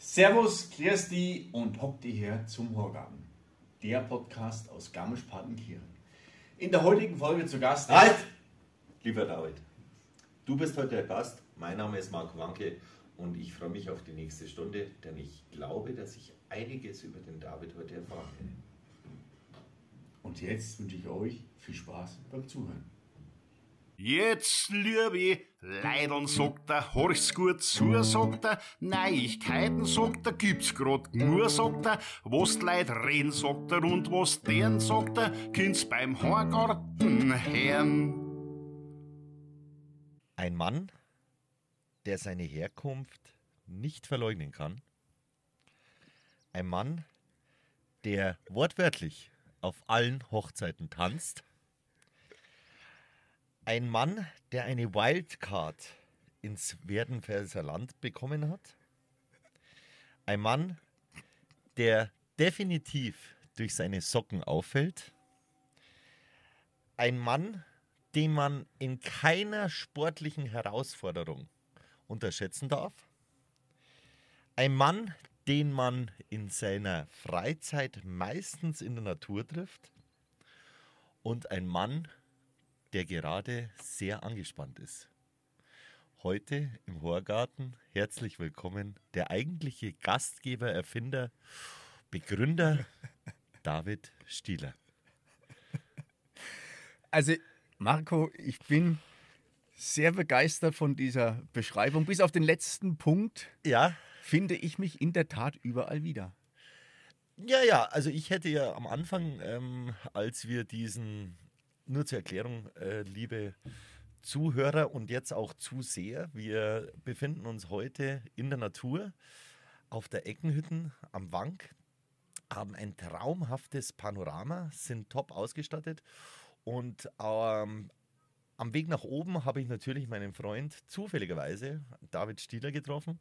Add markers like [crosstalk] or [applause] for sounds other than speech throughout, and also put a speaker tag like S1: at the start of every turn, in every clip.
S1: Servus, grüß die und hockt ihr her zum Horgarten. der Podcast aus Garmisch-Partenkirchen. In der heutigen Folge zu Gast. Halt! Lieber David,
S2: du bist heute der Gast. Mein Name ist Marco Wanke und ich freue mich auf die nächste Stunde, denn ich glaube, dass ich einiges über den David heute erfahren werde. Und
S1: jetzt wünsche ich euch viel Spaß beim Zuhören.
S2: Jetzt, liebe Leidern, sagt er, horch's gut zu, sagt er, Neuigkeiten, sagt er, gibt's grad nur, sagt er, was die Leute reden, sagt er, und was deren, sagt er, kind's beim Horgarten hören. Ein Mann der seine Herkunft nicht verleugnen kann. Ein Mann, der wortwörtlich auf allen Hochzeiten tanzt. Ein Mann, der eine Wildcard ins Werdenfelser Land bekommen hat. Ein Mann, der definitiv durch seine Socken auffällt. Ein Mann, den man in keiner sportlichen Herausforderung unterschätzen darf. Ein Mann, den man in seiner Freizeit meistens in der Natur trifft. Und ein Mann, der gerade sehr angespannt ist. Heute im Horgarten herzlich willkommen der eigentliche Gastgeber, Erfinder, Begründer [laughs] David Stieler.
S1: Also Marco, ich bin sehr begeistert von dieser Beschreibung. Bis auf den letzten Punkt ja. finde ich mich in der Tat überall wieder.
S2: Ja, ja, also ich hätte ja am Anfang, ähm, als wir diesen, nur zur Erklärung, äh, liebe Zuhörer und jetzt auch Zuseher, wir befinden uns heute in der Natur auf der Eckenhütten am Wank, haben ein traumhaftes Panorama, sind top ausgestattet und ähm, am Weg nach oben habe ich natürlich meinen Freund zufälligerweise, David Stieler, getroffen.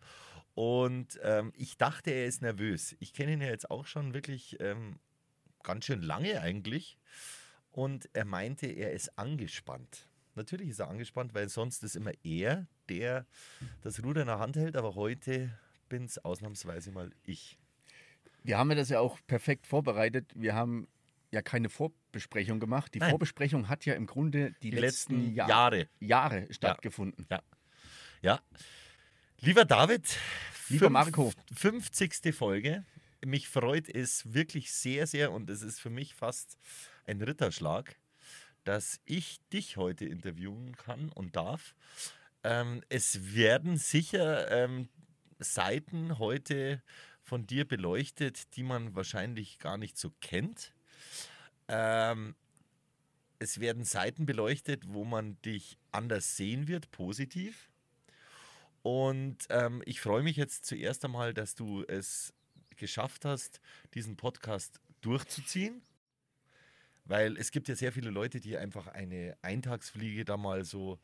S2: Und ähm, ich dachte, er ist nervös. Ich kenne ihn ja jetzt auch schon wirklich ähm, ganz schön lange eigentlich. Und er meinte, er ist angespannt. Natürlich ist er angespannt, weil sonst ist immer er, der das Ruder in der Hand hält. Aber heute bin es ausnahmsweise mal
S1: ich. Wir haben ja das ja auch perfekt vorbereitet. Wir haben ja keine Vorbesprechung gemacht. Die Nein. Vorbesprechung hat ja im Grunde die, die letzten, letzten Jahr Jahre. Jahre stattgefunden. Ja. ja. Lieber David, lieber Marco, 50.
S2: Folge. Mich freut es wirklich sehr, sehr und es ist für mich fast ein Ritterschlag, dass ich dich heute interviewen kann und darf. Ähm, es werden sicher ähm, Seiten heute von dir beleuchtet, die man wahrscheinlich gar nicht so kennt. Ähm, es werden Seiten beleuchtet, wo man dich anders sehen wird, positiv. Und ähm, ich freue mich jetzt zuerst einmal, dass du es geschafft hast, diesen Podcast durchzuziehen. Weil es gibt ja sehr viele Leute, die einfach eine Eintagsfliege da mal so,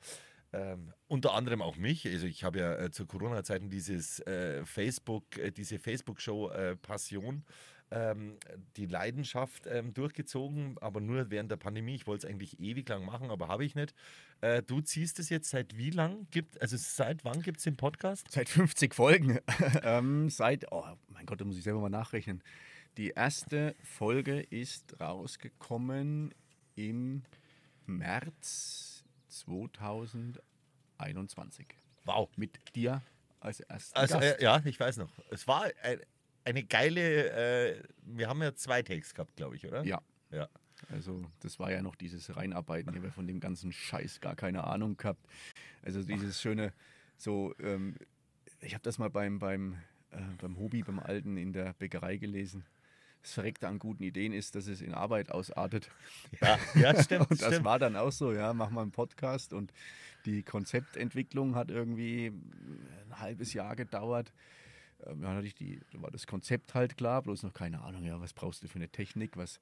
S2: ähm, unter anderem auch mich, also ich habe ja äh, zu Corona-Zeiten dieses äh, Facebook, äh, diese Facebook-Show äh, Passion ähm, die Leidenschaft ähm, durchgezogen, aber nur während der Pandemie. Ich wollte es eigentlich ewig lang machen, aber habe ich nicht. Äh, du ziehst es jetzt seit wie lang?
S1: Gibt, also seit wann gibt es den Podcast? Seit 50 Folgen. [laughs] ähm, seit, oh mein Gott, da muss ich selber mal nachrechnen. Die erste Folge ist rausgekommen im März 2021. Wow. Mit dir als erstes. also, Gast. Äh, ja, ich weiß noch. Es war ein, äh,
S2: eine geile, äh, wir haben ja zwei Takes gehabt, glaube ich, oder? Ja. Ja.
S1: Also das war ja noch dieses Reinarbeiten. Ich habe ja von dem ganzen Scheiß gar keine Ahnung gehabt. Also dieses schöne, so, ähm, ich habe das mal beim, beim, äh, beim Hobby, beim Alten in der Bäckerei gelesen. Das Verreckte an guten Ideen ist, dass es in Arbeit ausartet. Ja, ja [laughs] stimmt. und das stimmt. war dann auch so, ja, mach mal einen Podcast und die Konzeptentwicklung hat irgendwie ein halbes Jahr gedauert äh, war natürlich die, war das Konzept halt klar, bloß noch keine Ahnung, ja, was brauchst du für eine Technik, was,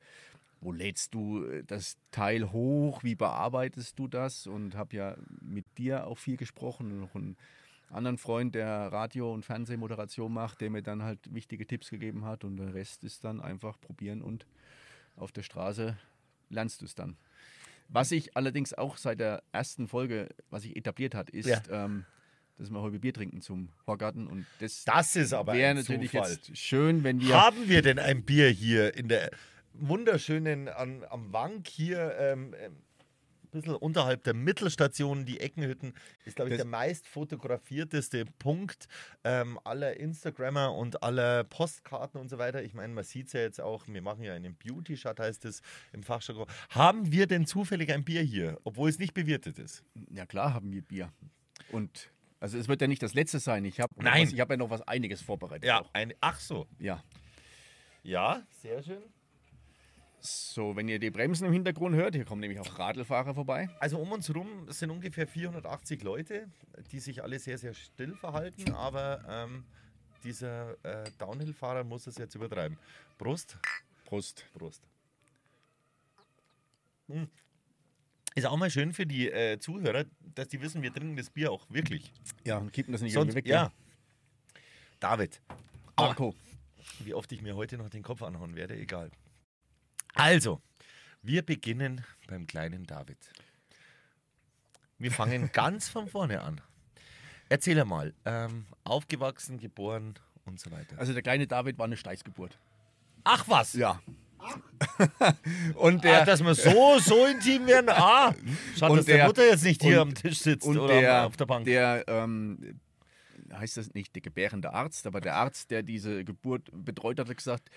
S1: wo lädst du äh, das Teil hoch, wie bearbeitest du das? Und habe ja mit dir auch viel gesprochen und noch einen anderen Freund, der Radio- und Fernsehmoderation macht, der mir dann halt wichtige Tipps gegeben hat. Und der Rest ist dann einfach probieren und auf der Straße lernst du es dann. Was ich allerdings auch seit der ersten Folge, was sich etabliert hat, ist, ja. ähm, dass wir heute Bier trinken zum Horgarten. Und das, das ist aber wäre natürlich Zufall. jetzt schön, wenn wir. Haben wir denn ein Bier hier in der
S2: wunderschönen, an, am Wank hier? Ähm, ein ähm, bisschen unterhalb der Mittelstation, die Eckenhütten, ist, glaube ich, das der meist fotografierteste Punkt ähm, aller Instagrammer und aller Postkarten und so weiter. Ich meine, man sieht es ja jetzt auch, wir machen ja einen Beauty-Shot, heißt es im Fachjargon.
S1: Haben wir denn zufällig ein Bier hier, obwohl es nicht bewirtet ist? Ja, klar haben wir Bier. Und also es wird ja nicht das letzte sein. Ich habe Nein. Was, ich habe ja noch was einiges vorbereitet.
S2: Ja, ein, ach so.
S1: Ja. Ja, sehr schön. So, wenn ihr die Bremsen im Hintergrund hört, hier kommen nämlich auch Radlfahrer vorbei. Also um uns herum sind ungefähr 480 Leute,
S2: die sich alle sehr, sehr still verhalten, aber ähm, dieser äh, Downhill-Fahrer muss es jetzt übertreiben. Brust. Brust. Brust. Hm. Ist auch mal schön für die äh, Zuhörer, dass die wissen, wir trinken das Bier auch wirklich. Ja, und kippen das nicht Sonst, weg. Ja. ja. David. Marco. Ach, wie oft ich mir heute noch den Kopf anhauen werde, egal. Also, wir beginnen beim kleinen David. Wir fangen [laughs] ganz von vorne an. Erzähl mal, ähm, aufgewachsen, geboren und so weiter. Also der kleine
S1: David war eine Steißgeburt. Ach was? Ja. [laughs] und der, ah, dass wir so, so
S2: intim werden. Ah,
S1: schade, dass der, der Mutter jetzt nicht hier und, am Tisch sitzt oder der, auf der Bank. Der, ähm, heißt das nicht der gebärende Arzt, aber der Arzt, der diese Geburt betreut hat, hat gesagt,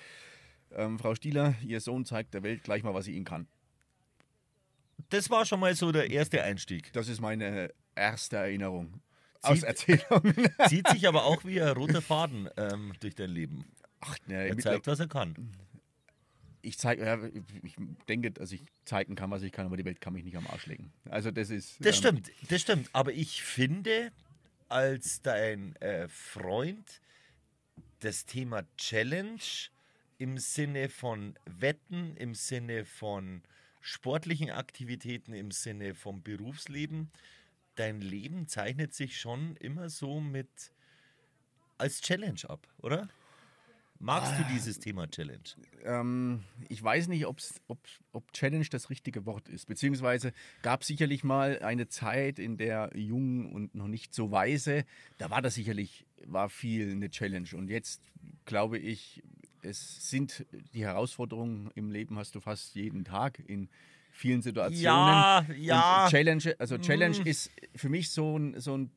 S1: ähm, Frau Stieler, Ihr Sohn zeigt der Welt gleich mal, was sie ihm kann. Das war schon mal so der erste Einstieg. Das ist meine erste Erinnerung.
S2: Zieht, aus Erzählungen. [laughs] zieht sich aber auch wie ein roter Faden ähm, durch dein Leben.
S1: Ach, ne, er zeigt, was er kann ich zeige, ja, ich denke, dass ich zeigen kann, was ich kann, aber die Welt kann mich nicht am Arsch legen. Also das ist. Das ähm, stimmt, das stimmt. Aber ich
S2: finde, als dein äh, Freund das Thema Challenge im Sinne von Wetten, im Sinne von sportlichen Aktivitäten, im Sinne vom Berufsleben, dein Leben zeichnet sich schon immer so mit als Challenge ab, oder?
S1: Magst du ah. dieses Thema Challenge? Ähm, ich weiß nicht, ob's, ob, ob Challenge das richtige Wort ist. Beziehungsweise gab es sicherlich mal eine Zeit, in der jung und noch nicht so weise, da war das sicherlich, war viel eine Challenge. Und jetzt glaube ich, es sind die Herausforderungen im Leben, hast du fast jeden Tag in vielen Situationen. Ja, ja. Und Challenge, also Challenge mm. ist für mich so ein, so ein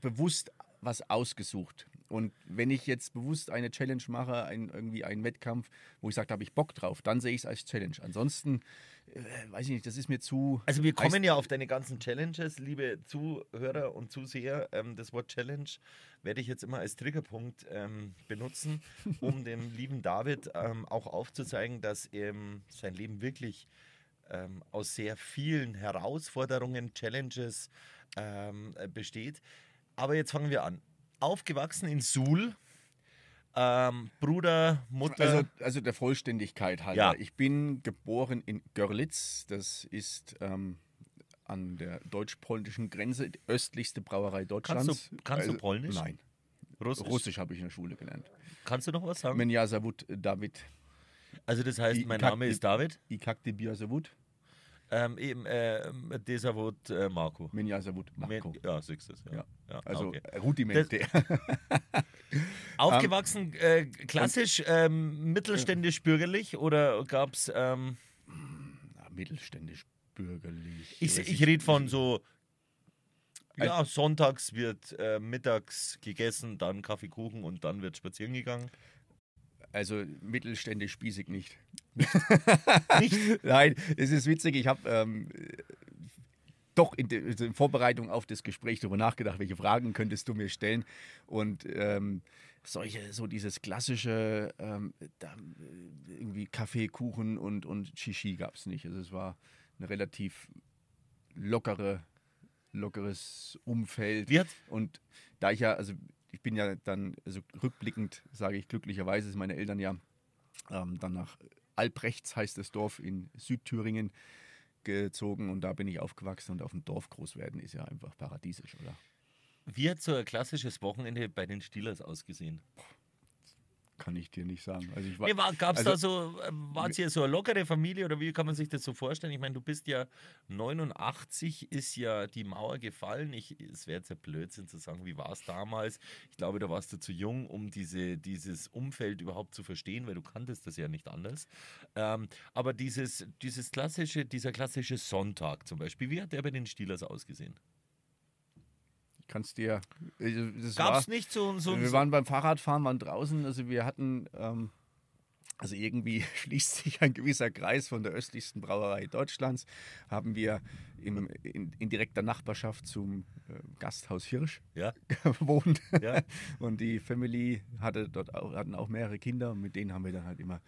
S1: bewusst was ausgesucht. Und wenn ich jetzt bewusst eine Challenge mache, ein, irgendwie einen Wettkampf, wo ich sage, da habe ich Bock drauf, dann sehe ich es als Challenge. Ansonsten, äh, weiß ich nicht, das ist mir zu. Also, wir kommen
S2: ja auf deine ganzen Challenges, liebe Zuhörer und Zuseher. Ähm, das Wort Challenge werde ich jetzt immer als Triggerpunkt ähm, benutzen, um [laughs] dem lieben David ähm, auch aufzuzeigen, dass ähm, sein Leben wirklich ähm, aus sehr vielen Herausforderungen, Challenges ähm, besteht. Aber jetzt fangen wir an aufgewachsen in Suhl. Ähm, Bruder, Mutter. Also,
S1: also der Vollständigkeit halt. Ja. Ich bin geboren in Görlitz. Das ist ähm, an der deutsch-polnischen Grenze die östlichste Brauerei Deutschlands. Kannst du, kannst also, du Polnisch? Nein. Russisch, Russisch habe ich in der Schule gelernt. Kannst du noch was sagen? Menja Savut David. Also das heißt, mein Name ist David? Ikakte Biasavut.
S2: Ähm, eben äh, Desavut äh, Marco. Minjasavut Marco. Min, ja, siehst ja. ja. ja. Also okay. rudimentär. [laughs] Aufgewachsen äh, klassisch, ähm, ähm mittelständisch bürgerlich oder gab es. Ähm,
S1: mittelständisch bürgerlich. Ich, ich, ich rede von
S2: so. Ja, sonntags wird äh, mittags gegessen, dann Kaffeekuchen und dann wird spazieren gegangen.
S1: Also mittelständisch spießig nicht. [laughs] nicht? Nein, es ist witzig. Ich habe ähm, doch in, de, in, Vorbereitung auf das Gespräch darüber nachgedacht, welche Fragen könntest du mir stellen. Und ähm, solche, so dieses klassische, ähm, da, irgendwie Kaffee, Kuchen und, und Shishi gab es nicht. Also es war eine relativ lockere, lockeres Umfeld. Wie Und da ich ja, also ich bin ja dann, also rückblickend sage ich glücklicherweise, sind meine Eltern ja ähm, dann nach Albrechts, heißt das Dorf in Südthüringen, gezogen und da bin ich aufgewachsen und auf dem Dorf groß werden ist ja einfach paradiesisch, oder?
S2: Wie hat so ein klassisches Wochenende bei den Steelers ausgesehen?
S1: kann ich dir nicht sagen. Also ich war, nee, war, gab's also, da so,
S2: ähm, war es hier so eine lockere Familie oder wie kann man sich das so vorstellen? Ich meine, du bist ja 89, ist ja die Mauer gefallen. Ich, es wäre jetzt ja Blödsinn zu sagen, wie war es damals? Ich glaube, da warst du zu jung, um diese, dieses Umfeld überhaupt zu verstehen, weil du kanntest das ja nicht anders. Ähm, aber dieses, dieses klassische, dieser klassische Sonntag zum Beispiel, wie hat der bei den Steelers ausgesehen?
S1: kannst dir. Äh, das Gab's war, nicht so, so. Wir waren beim Fahrradfahren, waren draußen, also wir hatten. Ähm, also irgendwie [laughs] schließt sich ein gewisser Kreis von der östlichsten Brauerei Deutschlands. Haben wir im, in, in, direkter Nachbarschaft zum äh, Gasthaus Hirsch ja. [laughs] gewohnt. Ja. [laughs] Und die Family hatte dort auch, hatten auch mehrere Kinder und mit denen haben wir dann halt immer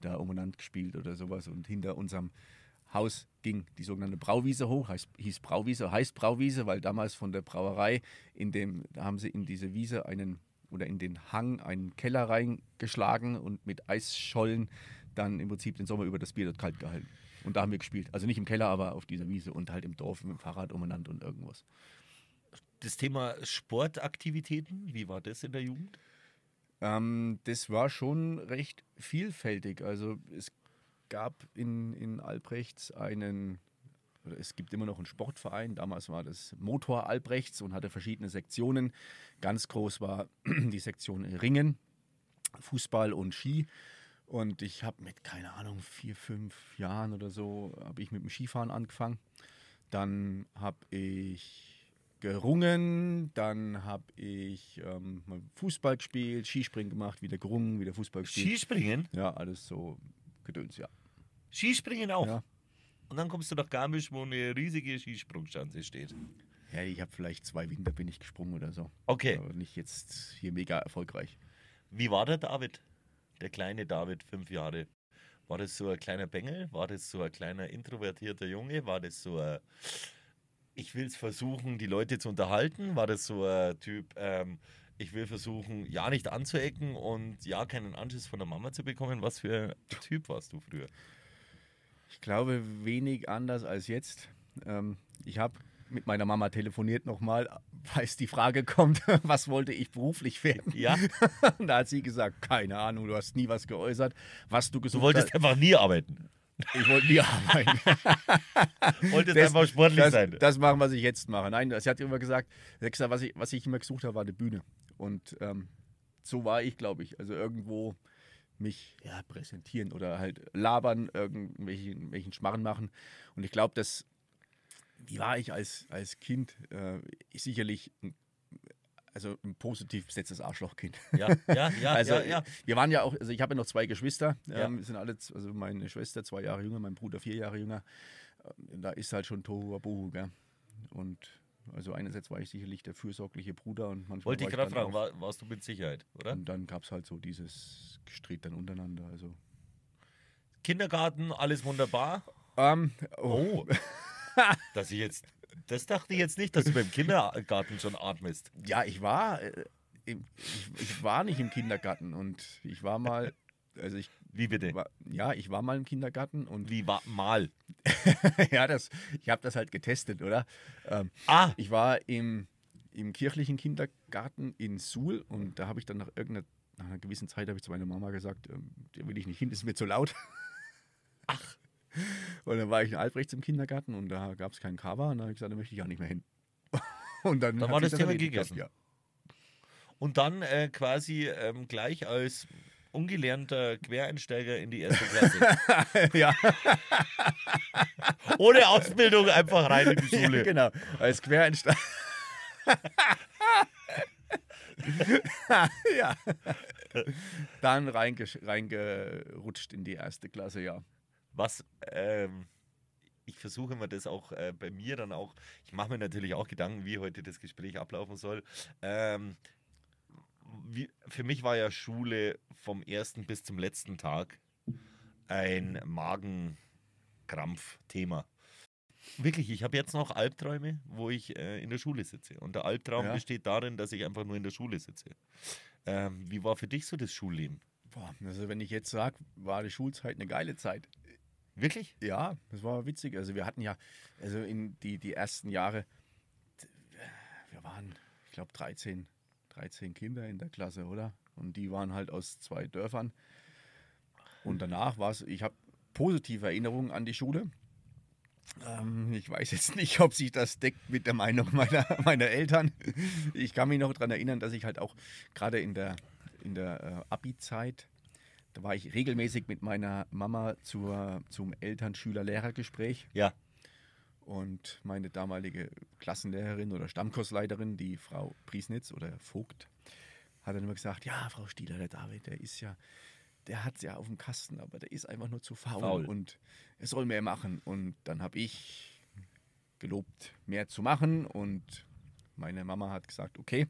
S1: da umeinander gespielt oder sowas. Und hinter unserem Haus ging die sogenannte Brauwiese hoch, heißt, hieß Brauwiese, heißt Brauwiese, weil damals von der Brauerei, in dem, da haben sie in diese Wiese einen oder in den Hang einen Keller reingeschlagen und mit Eisschollen dann im Prinzip den Sommer über das Bier dort kalt gehalten. Und da haben wir gespielt. Also nicht im Keller, aber auf dieser Wiese und halt im Dorf mit dem Fahrrad umeinander und irgendwas. Das Thema Sportaktivitäten, wie war das in der Jugend? Ähm, das war schon recht vielfältig. Also es gab in, in Albrechts einen, es gibt immer noch einen Sportverein, damals war das Motor Albrechts und hatte verschiedene Sektionen. Ganz groß war [clears throat] die Sektion Ringen, Fußball und Ski. Und ich habe mit, keine Ahnung, vier, fünf Jahren oder so, habe ich mit dem Skifahren angefangen. Dann habe ich gerungen, dann habe ich ähm, Fußball gespielt, Skispringen gemacht, wieder gerungen, wieder Fußball gespielt. Skispringen? Ja, alles so Gedöns, ja.
S2: Skispringen auch. Ja. Und dann kommst du nach Garmisch, wo eine riesige Skisprungschanze steht.
S1: Ja, ich habe vielleicht zwei Winter bin ich gesprungen oder so. Okay. Aber nicht jetzt hier mega erfolgreich. Wie war der David?
S2: Der kleine David, fünf Jahre. War das so ein kleiner Bengel? War das so ein kleiner introvertierter Junge? War das so ein, ich will es versuchen, die Leute zu unterhalten? War das so ein Typ, ähm, ich will versuchen, ja nicht anzuecken und ja keinen
S1: Anschiss von der Mama zu bekommen. Was für ein Typ warst du früher? Ich glaube, wenig anders als jetzt. Ähm, ich habe mit meiner Mama telefoniert nochmal, weil es die Frage kommt, [laughs] was wollte ich beruflich werden? Ja. [laughs] Und da hat sie gesagt, keine Ahnung, du hast nie was geäußert, was du gesucht Du wolltest hast. einfach nie arbeiten. Ich wollte nie arbeiten. [laughs] wolltest das, einfach sportlich das, sein. Das machen, was ich jetzt mache. Nein, sie hat immer gesagt, was ich, was ich immer gesucht habe, war eine Bühne. Und ähm, so war ich, glaube ich. Also irgendwo mich ja, präsentieren oder halt labern, irgendwelchen welchen Schmarren machen. Und ich glaube, dass, wie war ich als, als Kind? Äh, sicherlich ein also ein positiv besetztes Arschlochkind. Ja, ja, [laughs] ja. also, ja, ja. Wir waren ja auch, also ich habe ja noch zwei Geschwister, ja. ähm, sind alle, also meine Schwester zwei Jahre jünger, mein Bruder vier Jahre jünger. Ähm, da ist halt schon Tohu Wabohu, gell? Und also einerseits war ich sicherlich der fürsorgliche Bruder und manchmal. Wollte ich gerade fragen, war, warst du mit Sicherheit, oder? Und dann gab es halt so dieses Gestreet dann untereinander. Also.
S2: Kindergarten, alles wunderbar.
S1: Ähm, oh. oh. dass ich jetzt. Das dachte ich jetzt nicht, dass du beim Kindergarten schon atmest. Ja, ich war. Äh, ich, ich war nicht im Kindergarten und ich war mal. Also ich wie bitte? Ja, ich war mal im Kindergarten und. Wie war mal? [laughs] ja, das, ich habe das halt getestet, oder? Ähm, ah! Ich war im, im kirchlichen Kindergarten in Suhl und da habe ich dann nach irgendeiner nach einer gewissen Zeit habe ich zu meiner Mama gesagt, ähm, da will ich nicht hin, das ist mir zu laut. [laughs] Ach. Und dann war ich in Albrechts im Kindergarten und da gab es keinen Cover und da habe ich gesagt, da möchte ich auch nicht mehr hin. [laughs] Und dann, dann war das, das Thema gegessen. ja.
S2: Und dann äh, quasi ähm, gleich als ungelernter Quereinsteiger in die erste Klasse. [laughs] ja.
S1: Ohne Ausbildung einfach rein in die Schule. Ja, genau, als Quereinsteiger. [laughs] ja. Dann reingerutscht in die erste Klasse, ja. Was, ähm,
S2: ich versuche immer das auch äh, bei mir dann auch, ich mache mir natürlich auch Gedanken, wie heute das Gespräch ablaufen soll. Ähm, wie, für mich war ja Schule vom ersten bis zum letzten Tag ein Magenkrampf-Thema. Wirklich, ich habe jetzt noch Albträume, wo ich äh, in der Schule sitze. Und der Albtraum ja. besteht darin, dass ich einfach nur in der Schule sitze. Ähm, wie war für dich so das Schulleben?
S1: Boah, also wenn ich jetzt sage, war die Schulzeit eine geile Zeit. Wirklich? Ja, das war witzig. Also wir hatten ja, also in die, die ersten Jahre, wir waren, ich glaube, 13, 13 Kinder in der Klasse, oder? Und die waren halt aus zwei Dörfern. Und danach war es, ich habe positive Erinnerungen an die Schule. Ähm, ich weiß jetzt nicht, ob sich das deckt mit der Meinung meiner, meiner Eltern. Ich kann mich noch daran erinnern, dass ich halt auch gerade in der, in der äh, Abi-Zeit, da war ich regelmäßig mit meiner Mama zur, zum Eltern-Schüler-Lehrer-Gespräch. Ja. Und meine damalige Klassenlehrerin oder Stammkursleiterin, die Frau Priesnitz oder Vogt, hat dann immer gesagt, ja, Frau Stieler, der David, der ist ja, der hat es ja auf dem Kasten, aber der ist einfach nur zu faul, faul. und er soll mehr machen. Und dann habe ich gelobt, mehr zu machen und meine Mama hat gesagt, okay.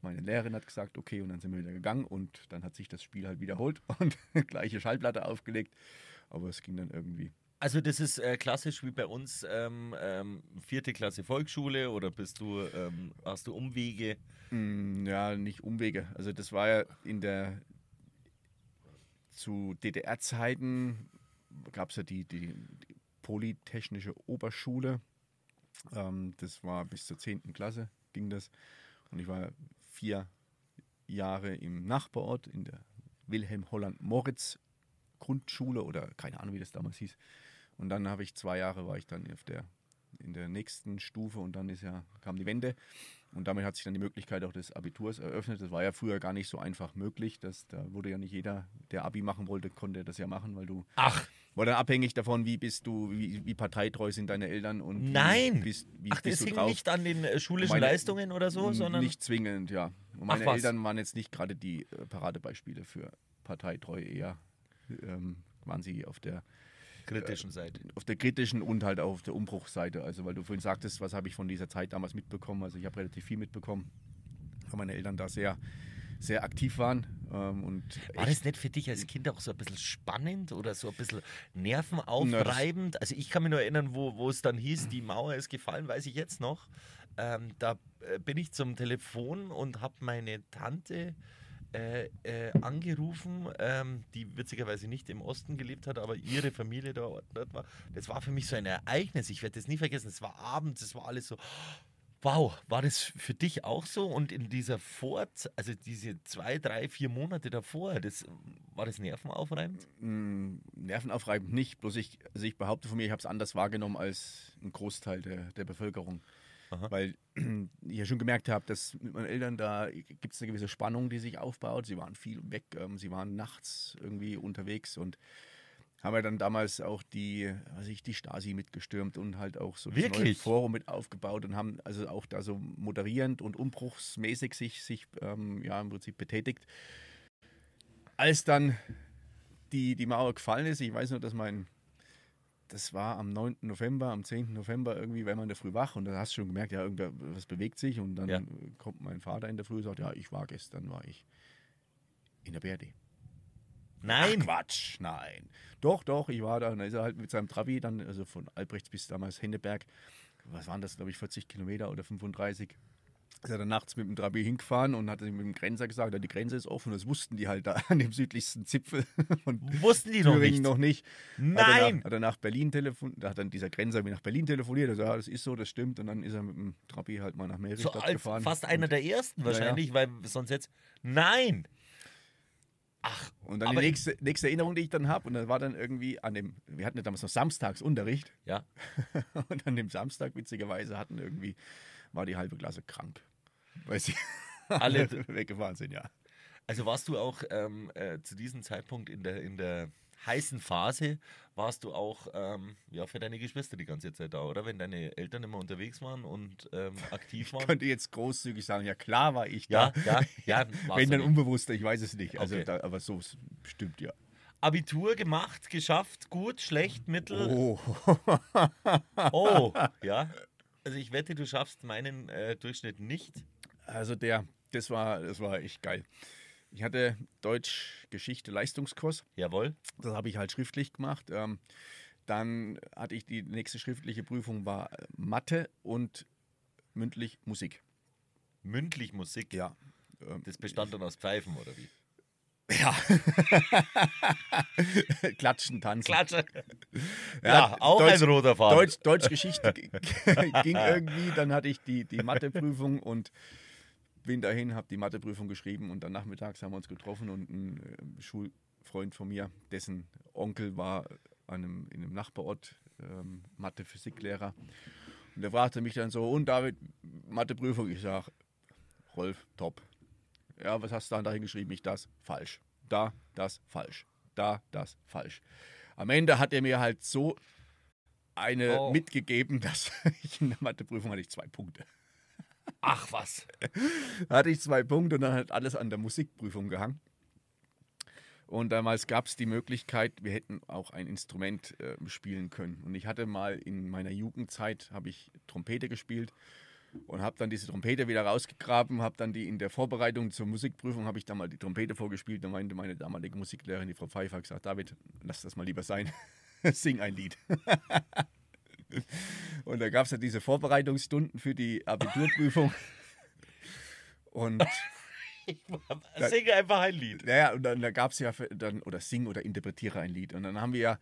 S1: Meine Lehrerin hat gesagt, okay, und dann sind wir wieder gegangen und dann hat sich das Spiel halt wiederholt [laughs] und gleiche Schallplatte aufgelegt. Aber es ging dann irgendwie also das ist äh,
S2: klassisch wie bei uns ähm, ähm, vierte Klasse Volksschule oder bist du ähm, hast
S1: du Umwege? Mm, ja, nicht Umwege. Also das war ja in der zu DDR-Zeiten gab es ja die, die, die, Polytechnische Oberschule. Ähm, das war bis zur zehnten Klasse ging das. Und ich war vier Jahre im Nachbarort in der Wilhelm Holland Moritz Grundschule oder keine Ahnung, wie das damals hieß. Und dann habe ich zwei Jahre war ich dann auf der, in der nächsten Stufe und dann ist ja, kam die Wende. Und damit hat sich dann die Möglichkeit auch des Abiturs eröffnet. Das war ja früher gar nicht so einfach möglich. Das, da wurde ja nicht jeder, der Abi machen wollte, konnte das ja machen, weil du. Ach! War dann abhängig davon, wie bist du, wie, wie parteitreu sind deine Eltern und. Nein! Wie bist, wie Ach, bist das hing nicht an den äh, schulischen meine, Leistungen oder so, sondern. Nicht zwingend, ja. Und meine Ach, Eltern waren jetzt nicht gerade die äh, Paradebeispiele für parteitreu eher. Ähm, waren sie auf der kritischen äh, Seite. Auf der kritischen und halt auf der Umbruchseite. Also, weil du vorhin sagtest, was habe ich von dieser Zeit damals mitbekommen. Also, ich habe relativ viel mitbekommen, weil meine Eltern da sehr, sehr aktiv waren. Ähm, und War das nicht für dich als Kind auch so ein bisschen spannend oder so ein bisschen nervenaufreibend? also, ich
S2: kann mich nur erinnern, wo, wo es dann hieß, die Mauer ist gefallen, weiß ich jetzt noch. Ähm, da äh, bin ich zum Telefon und habe meine Tante äh, äh, angerufen, ähm, die witzigerweise nicht im Osten gelebt hat, aber ihre Familie da dort war. Das war für mich so ein Ereignis. Ich werde das nie vergessen. Es war abends, es war alles so. Wow, war das für dich auch so? Und in dieser Vor, also diese zwei, drei, vier Monate davor, das,
S1: war das nervenaufreibend? Mm, nervenaufreibend nicht, bloß ich, also ich behaupte von mir, ich habe es anders wahrgenommen als ein Großteil der, der Bevölkerung. Aha. weil [clears throat] ich ja schon gemerkt habe, dass mit meinen Eltern da gibt es eine gewisse Spannung, die sich aufbaut. Sie waren viel weg, ähm, sie waren nachts irgendwie unterwegs und haben ja halt dann damals auch die, was ich, die Stasi mitgestürmt und halt auch so Wirklich? das neue Forum mit aufgebaut und haben also auch da so moderierend und umbruchsmäßig sich, sich ähm, ja im Prinzip betätigt. Als dann die, die Mauer gefallen ist, ich weiß nur, dass mein das war am 9. November, am 10. November irgendwie, wenn man in der Früh wach und dann hast du schon gemerkt, ja, irgendwas bewegt sich und dann ja. kommt mein Vater in der Früh und sagt, ja, ich war gestern, war ich in der BRD. Nein. Ach, Quatsch, nein. Doch, doch, ich war da und dann ist er halt mit seinem Trabi dann, also von Albrechts bis damals Henneberg, was waren das, glaube ich, 40 Kilometer oder 35 ist er dann nachts mit dem Trabi hingefahren und hat mit dem Grenzer gesagt, ja, die Grenze ist offen. Das wussten die halt da [laughs] an dem südlichsten Zipfel von wussten die Thüringen noch nicht. Noch nicht. Nein! Hat er, nach, hat er nach Berlin telefoniert, da hat dann dieser Grenzer mir nach Berlin telefoniert. Also, ja, das ist so, das stimmt. Und dann ist er mit dem Trabi halt mal nach Merichstadt so gefahren. Fast einer der ersten wahrscheinlich, ja. weil sonst jetzt. Nein! Ach, und dann die nächste, nächste, Erinnerung, die ich dann habe, und das war dann irgendwie an dem, wir hatten ja damals noch Samstagsunterricht. Ja. [laughs] und an dem Samstag, witzigerweise, hatten irgendwie, war die halbe Klasse krank. Weil sie [laughs] alle [laughs] weggefahren sind, ja. Also warst du auch ähm, äh, zu
S2: diesem Zeitpunkt in der, in der heißen Phase, warst du auch ähm, ja, für deine Geschwister die ganze Zeit da, oder? Wenn deine Eltern immer unterwegs waren und ähm, [laughs] aktiv waren. Ich könnte jetzt großzügig sagen, ja klar war ich da. Ja, ja, ja. Wenn dann
S1: unbewusster, ich weiß es nicht. Also okay. da, aber so stimmt ja.
S2: Abitur gemacht, geschafft, gut, schlecht, mittel. Oh. oh,
S1: ja. Also ich wette, du schaffst meinen äh, Durchschnitt nicht. Also der, das war, das war echt geil. Ich hatte Deutsch, Geschichte, Leistungskurs. Jawohl. Das habe ich halt schriftlich gemacht. Ähm, dann hatte ich die nächste schriftliche Prüfung war äh, Mathe und mündlich Musik. Mündlich Musik? Ja. Ähm, das bestand
S2: dann aus Pfeifen oder wie?
S1: [laughs] Ja. Klatschen, tanzen. Klatschen. Ja, ja auch Deutsch, ein roter Faden. Deutsch, Deutsch Geschichte [laughs] ging irgendwie. Dann hatte ich die, die Matheprüfung und bin dahin, habe die Matheprüfung geschrieben und dann nachmittags haben wir uns getroffen und ein äh, Schulfreund von mir, dessen Onkel war einem, in einem Nachbarort ähm, Mathe-Physiklehrer. Und der fragte mich dann so, und David, Matheprüfung? Ich sage, Rolf, top. Ja, was hast du dann dahin geschrieben? Ich das, falsch. Da, das, falsch. Da, das, falsch. Am Ende hat er mir halt so eine oh. mitgegeben, [laughs] dass ich in der Matheprüfung hatte ich zwei Punkte. Ach was. Da Hatte ich zwei Punkte und dann hat alles an der Musikprüfung gehangen. Und damals gab es die Möglichkeit, wir hätten auch ein Instrument äh, spielen können. Und ich hatte mal in meiner Jugendzeit, habe ich Trompete gespielt und habe dann diese Trompete wieder rausgegraben, habe dann die in der Vorbereitung zur Musikprüfung, habe ich dann mal die Trompete vorgespielt. Da meinte meine damalige Musiklehrerin, die Frau Pfeiffer, gesagt, David, lass das mal lieber sein, [laughs] sing ein Lied. [laughs] Und da gab es ja diese Vorbereitungsstunden für die Abiturprüfung. [laughs] Und da, singe einfach ein Lied. Naja, und dann da gab es ja dann, oder sing oder interpretiere ein Lied. Und dann haben wir ja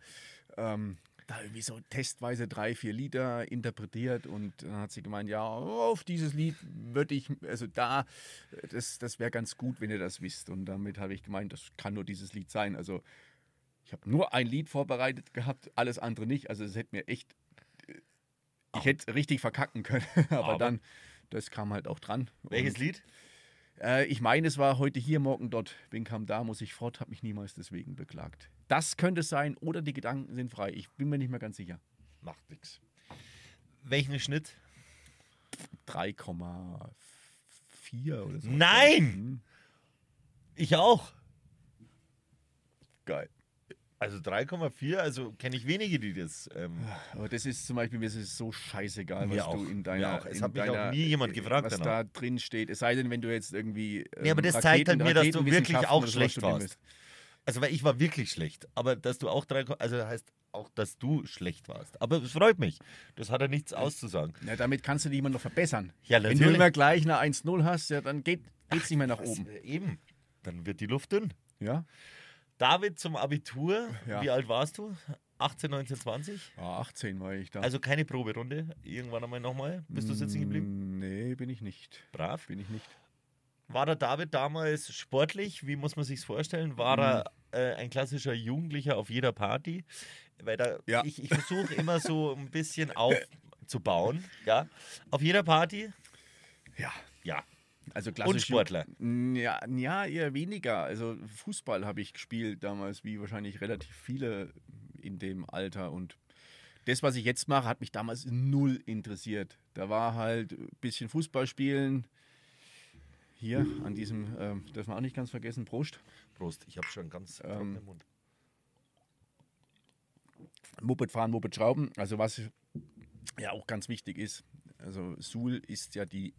S1: ähm, da irgendwie so testweise drei, vier Lieder interpretiert und dann hat sie gemeint, ja, auf dieses Lied würde ich, also da, das, das wäre ganz gut, wenn ihr das wisst. Und damit habe ich gemeint, das kann nur dieses Lied sein. Also ich habe nur ein Lied vorbereitet gehabt, alles andere nicht. Also es hätte mir echt ich hätte richtig verkacken können, [laughs] aber, aber, dann, das kam halt auch dran. Welches Und, Lied? Äh, ich meine, es war heute hier, morgen dort. Wen kam da, muss ich fort, habe mich niemals deswegen beklagt. Das könnte es sein oder die Gedanken sind frei. Ich bin mir nicht mehr ganz sicher. Macht nichts. Welchen Schnitt? 3,4
S2: oder so. Nein! Hm. Ich auch. Geil. Also 3,4, also kenne ich wenige, die das. Ähm aber das
S1: ist zum Beispiel, mir ist es so scheißegal, was auch, du in deiner. Auch. Es in hat mich deiner, auch nie äh, jemand äh, gefragt, was danach. da drin steht. Es sei denn, wenn du jetzt irgendwie. Ähm, nee, aber das Raketen, zeigt halt mir, dass du wirklich auch schlecht warst.
S2: Also, weil ich war wirklich schlecht. Aber dass du auch 3, also heißt auch, dass du schlecht warst. Aber es
S1: freut mich. Das hat ja nichts äh, auszusagen. Ja, damit kannst du dich immer noch verbessern. Ja, natürlich. wenn du immer gleich eine 1-0 hast, ja, dann geht es nicht mehr nach oben. eben. Dann wird die Luft dünn. Ja.
S2: David zum Abitur. Ja. Wie alt warst du? 18, 19, 20? Ja, 18 war ich da. Also keine Proberunde. Irgendwann einmal nochmal. Bist du sitzen mm,
S1: geblieben? Nee, bin ich nicht. Brav? Bin ich nicht.
S2: War der David damals sportlich? Wie muss man sich's vorstellen? War mhm. er mm. äh, ein klassischer Jugendlicher auf jeder Party? Weil da, ja. ich, ich versuche immer so
S1: ein bisschen aufzubauen. Ja? Auf jeder Party? Ja. Ja. Also klassisch. Und Sportler? Ja, ja, eher weniger. Also Fußball habe ich gespielt damals, wie wahrscheinlich relativ viele in dem Alter. Und das, was ich jetzt mache, hat mich damals null interessiert. Da war halt ein bisschen Fußball spielen. Hier an diesem, ähm, dürfen man auch nicht ganz vergessen, Prost. Prost, ich habe schon ganz ähm, Mund. Muppet fahren, Muppet schrauben. Also was ja auch ganz wichtig ist. Also Suhl ist ja die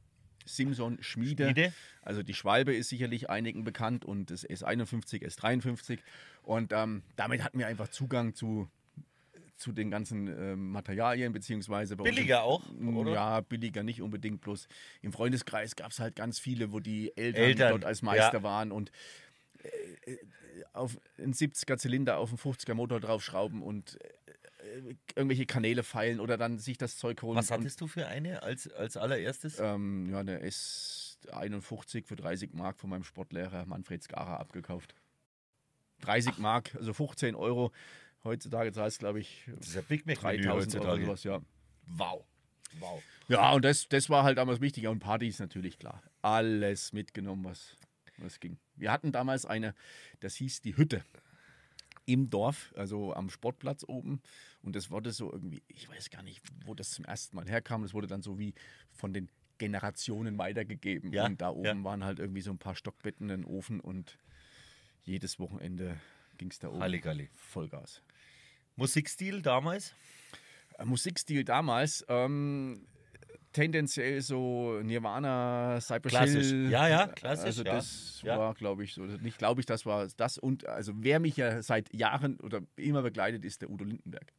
S1: Simson Schmiede. Schmiede. Also die Schwalbe ist sicherlich einigen bekannt und das S51, S53. Und ähm, damit hatten wir einfach Zugang zu zu den ganzen äh, Materialien, beziehungsweise Bei billiger auch, mm, oder? Ja, billiger nicht unbedingt. Bloß im Freundeskreis gab es halt ganz viele, wo die Eltern, Eltern dort als Meister ja. waren und äh, äh, auf einen 70er Zylinder auf einen 50er Motor draufschrauben und äh, äh, irgendwelche Kanäle feilen oder dann sich das Zeug holen. Was hattest du für eine als, als allererstes? Ähm, ja, eine S51 für 30 Mark von meinem Sportlehrer Manfred Skara abgekauft. 30 Ach. Mark, also 15 Euro. Heutzutage zahlst heißt, glaube ich, das ist ja Big Mac 3000 heutzutage. Euro sowas, ja. Wow. Wow. Ja, und das, das war halt damals wichtig. Und Partys natürlich, klar. Alles mitgenommen, was, was ging. Wir hatten damals eine, das hieß die Hütte im Dorf, also am Sportplatz oben. Und das wurde so irgendwie, ich weiß gar nicht, wo das zum ersten Mal herkam. Das wurde dann so wie von den Generationen weitergegeben. Ja, und da oben ja. waren halt irgendwie so ein paar Stockbetten, ein Ofen und jedes Wochenende ging es da oben. Halligalli. Vollgas. Musikstil damals? Äh, Musikstil damals, ähm, tendenziell so Nirvana, Cypress klassisch. Hill. Ja, ja, klassisch. Also das ja. war, glaube ich, so. Nicht glaube ich, das war das. Und also wer mich ja seit Jahren oder immer begleitet, ist der Udo Lindenberg.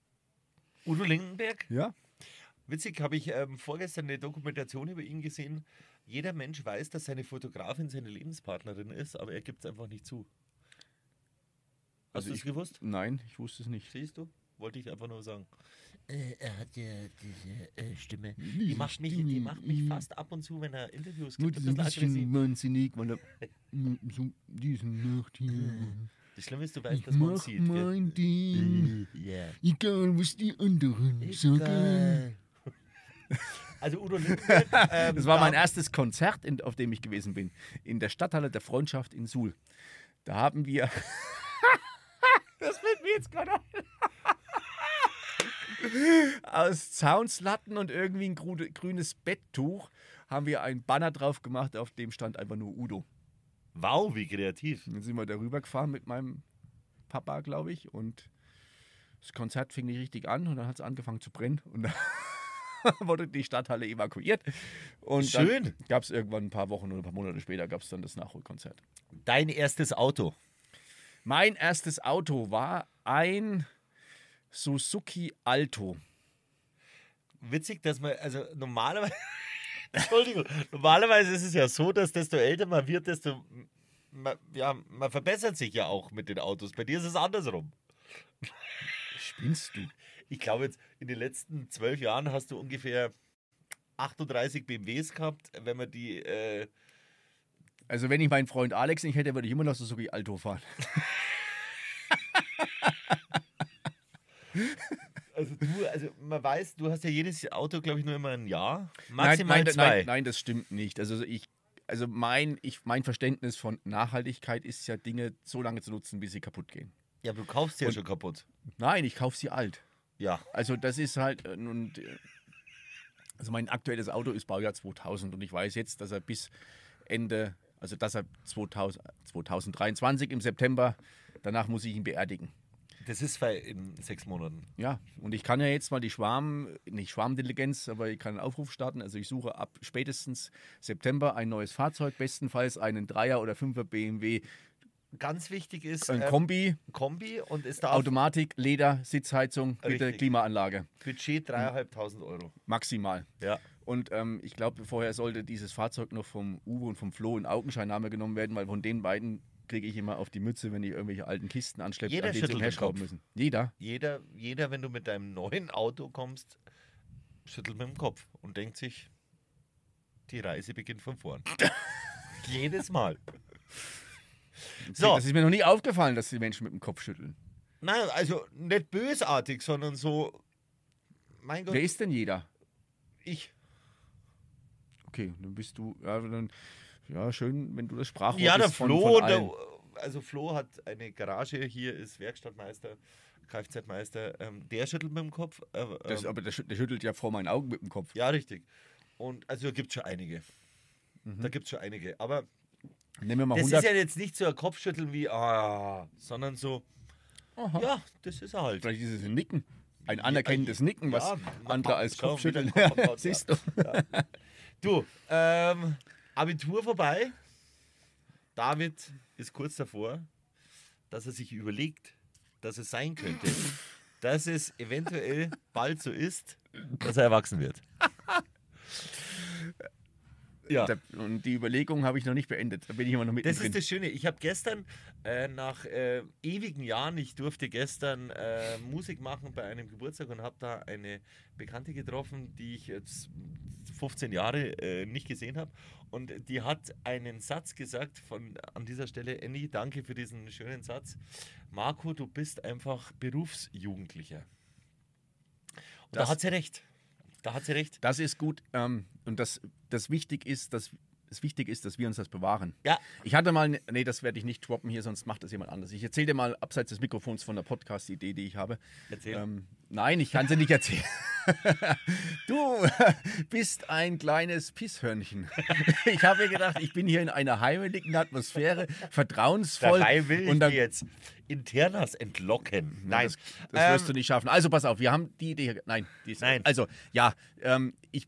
S2: Udo Lindenberg? Ja. Witzig, habe ich ähm, vorgestern eine Dokumentation über ihn gesehen. Jeder Mensch weiß, dass seine Fotografin seine Lebenspartnerin ist, aber er gibt es einfach nicht zu. Hast also du es gewusst?
S1: Nein, ich wusste es nicht. Siehst du?
S2: Wollte ich einfach nur sagen. Äh, er hat ja diese äh, Stimme. Die, die macht Stimme. mich, die macht mich fast ab und zu, wenn er Interviews gibt. Nur ein bisschen, bisschen aggressiv. Manzinik, weil er [laughs] so diesen Nacht hier. Äh. Das Schlimme ist, du weißt, ich dass man sieht. Mein Ding. Yeah.
S1: Äh, Egal, was die anderen sagen.
S2: [laughs] Also Udo Lindenberg. Ähm, das war mein erstes Konzert, in,
S1: auf dem ich gewesen bin. In der Stadthalle der Freundschaft in Suhl. Da haben wir. [laughs] das fällt mir jetzt gerade Aus Zaunslatten und irgendwie ein grünes Betttuch haben wir ein Banner drauf gemacht, auf dem stand einfach nur Udo. Wow, wie kreativ. Dann sind wir da rübergefahren mit meinem Papa, glaube ich, und das Konzert fing nicht richtig an und dann hat es angefangen zu brennen und [laughs] dann wurde die Stadthalle evakuiert. Und Schön. Gab es irgendwann ein paar Wochen oder ein paar Monate später gab es dann das Nachholkonzert. Dein erstes Auto? Mein erstes Auto war ein Suzuki Alto.
S2: Witzig, dass man, also normalerweise Entschuldigung. Normalerweise ist es ja so, dass desto älter man wird, desto. Man, ja, man verbessert sich ja auch mit den Autos. Bei dir ist es andersrum. Spinnst du? Ich glaube, jetzt in den letzten
S1: zwölf Jahren hast du ungefähr
S2: 38 BMWs gehabt, wenn man die. Äh
S1: also, wenn ich meinen Freund Alex nicht hätte, würde ich immer noch Suzuki Alto fahren.
S2: [laughs] Also du, also man weiß,
S1: du hast ja jedes Auto, glaube ich, nur immer ein Jahr. Maximal nein, nein, zwei. Nein, nein, das stimmt nicht. Also ich, also mein, ich, mein Verständnis von Nachhaltigkeit ist ja, Dinge so lange zu nutzen, bis sie kaputt gehen. Ja, aber du kaufst sie und, ja schon kaputt. Nein, ich kauf sie alt. Ja. Also das ist halt äh, und also mein aktuelles Auto ist Baujahr 2000 und ich weiß jetzt, dass er bis Ende, also dass er 2000, 2023 im September, danach muss ich ihn beerdigen. Das ist bei in ähm, sechs Monaten. Ja, und ich kann ja jetzt mal die Schwarm, nicht Schwarmintelligenz, aber ich kann einen Aufruf starten. Also ich suche ab spätestens September ein neues Fahrzeug, bestenfalls einen Dreier oder Fünfer BMW. Ganz wichtig ist ein ähm, Kombi, ähm, Kombi und es darf Automatik, Leder, Sitzheizung, bitte Klimaanlage. Budget 3.500 Euro. Maximal. Ja. Und ähm, ich glaube, vorher sollte dieses Fahrzeug noch vom Uwe und vom Flo in Augenscheinnahme genommen werden, weil von den beiden kriege ich immer auf die Mütze, wenn ich irgendwelche alten Kisten anschleppe, jeder an die zum müssen. Jeder.
S2: Jeder, jeder, wenn du mit deinem neuen Auto kommst, schüttelt mit dem Kopf und denkt sich, die Reise beginnt von vorn.
S1: [laughs] Jedes Mal. So. Das ist mir noch nie aufgefallen, dass die Menschen mit dem Kopf schütteln. Nein, also nicht bösartig, sondern so. Mein Gott. Wer ist denn jeder? Ich. Okay, dann bist du. Ja, dann ja, schön, wenn du das Sprachrohr Ja, der Flo, von, von der,
S2: also Flo hat eine Garage hier, ist Werkstattmeister. Kfz-Meister, ähm, der schüttelt mit dem Kopf. Äh, das, ähm aber der, der, schüttelt ja vor meinen Augen mit dem Kopf. Ja, richtig. Und also da gibt es schon einige. Mhm. Da gibt es schon einige. Aber
S1: Nehmen wir mal das 100. ist ja
S2: jetzt nicht so ein Kopfschütteln wie, ah, sondern so, Aha. ja, das ist er halt. Vielleicht ist es ein Nicken. Ein anerkennendes Nicken, was andere als Kopfschütteln. Kopf ja, [laughs] Siehst du. Ja. Du, ähm, Abitur vorbei. David ist kurz davor, dass er sich überlegt, dass es sein könnte, [laughs] dass es eventuell bald so ist, dass er
S1: erwachsen wird. [laughs] Ja. Und die Überlegung habe ich noch nicht beendet. Da bin ich immer noch mit. Das ist das
S2: Schöne. Ich habe gestern äh, nach äh, ewigen Jahren, ich durfte gestern äh, Musik machen bei einem Geburtstag und habe da eine Bekannte getroffen, die ich jetzt 15 Jahre äh, nicht gesehen habe. Und die hat einen Satz gesagt von an dieser Stelle, Annie, danke für diesen schönen Satz. Marco, du bist einfach Berufsjugendlicher. Und das, da hat sie
S1: recht. Da hat sie recht. Das ist gut. Ähm, und das, das wichtig ist, dass es wichtig ist, dass wir uns das bewahren. Ja. Ich hatte mal, nee, das werde ich nicht droppen hier, sonst macht das jemand anders. Ich erzähle dir mal abseits des Mikrofons von der Podcast-Idee, die ich habe. Erzähl. Ähm, nein, ich kann sie nicht erzählen du [laughs] bist ein kleines Pisshörnchen. [laughs] Ich habe mir gedacht, ich bin hier in einer heimeligen Atmosphäre, vertrauensvoll. Dabei will ich und dann, jetzt Internas entlocken. Nein. Das, das ähm, wirst du ähm, nicht schaffen. Also pass auf, wir haben die Idee. nein, die ist, nein. Also ja, ähm, ich,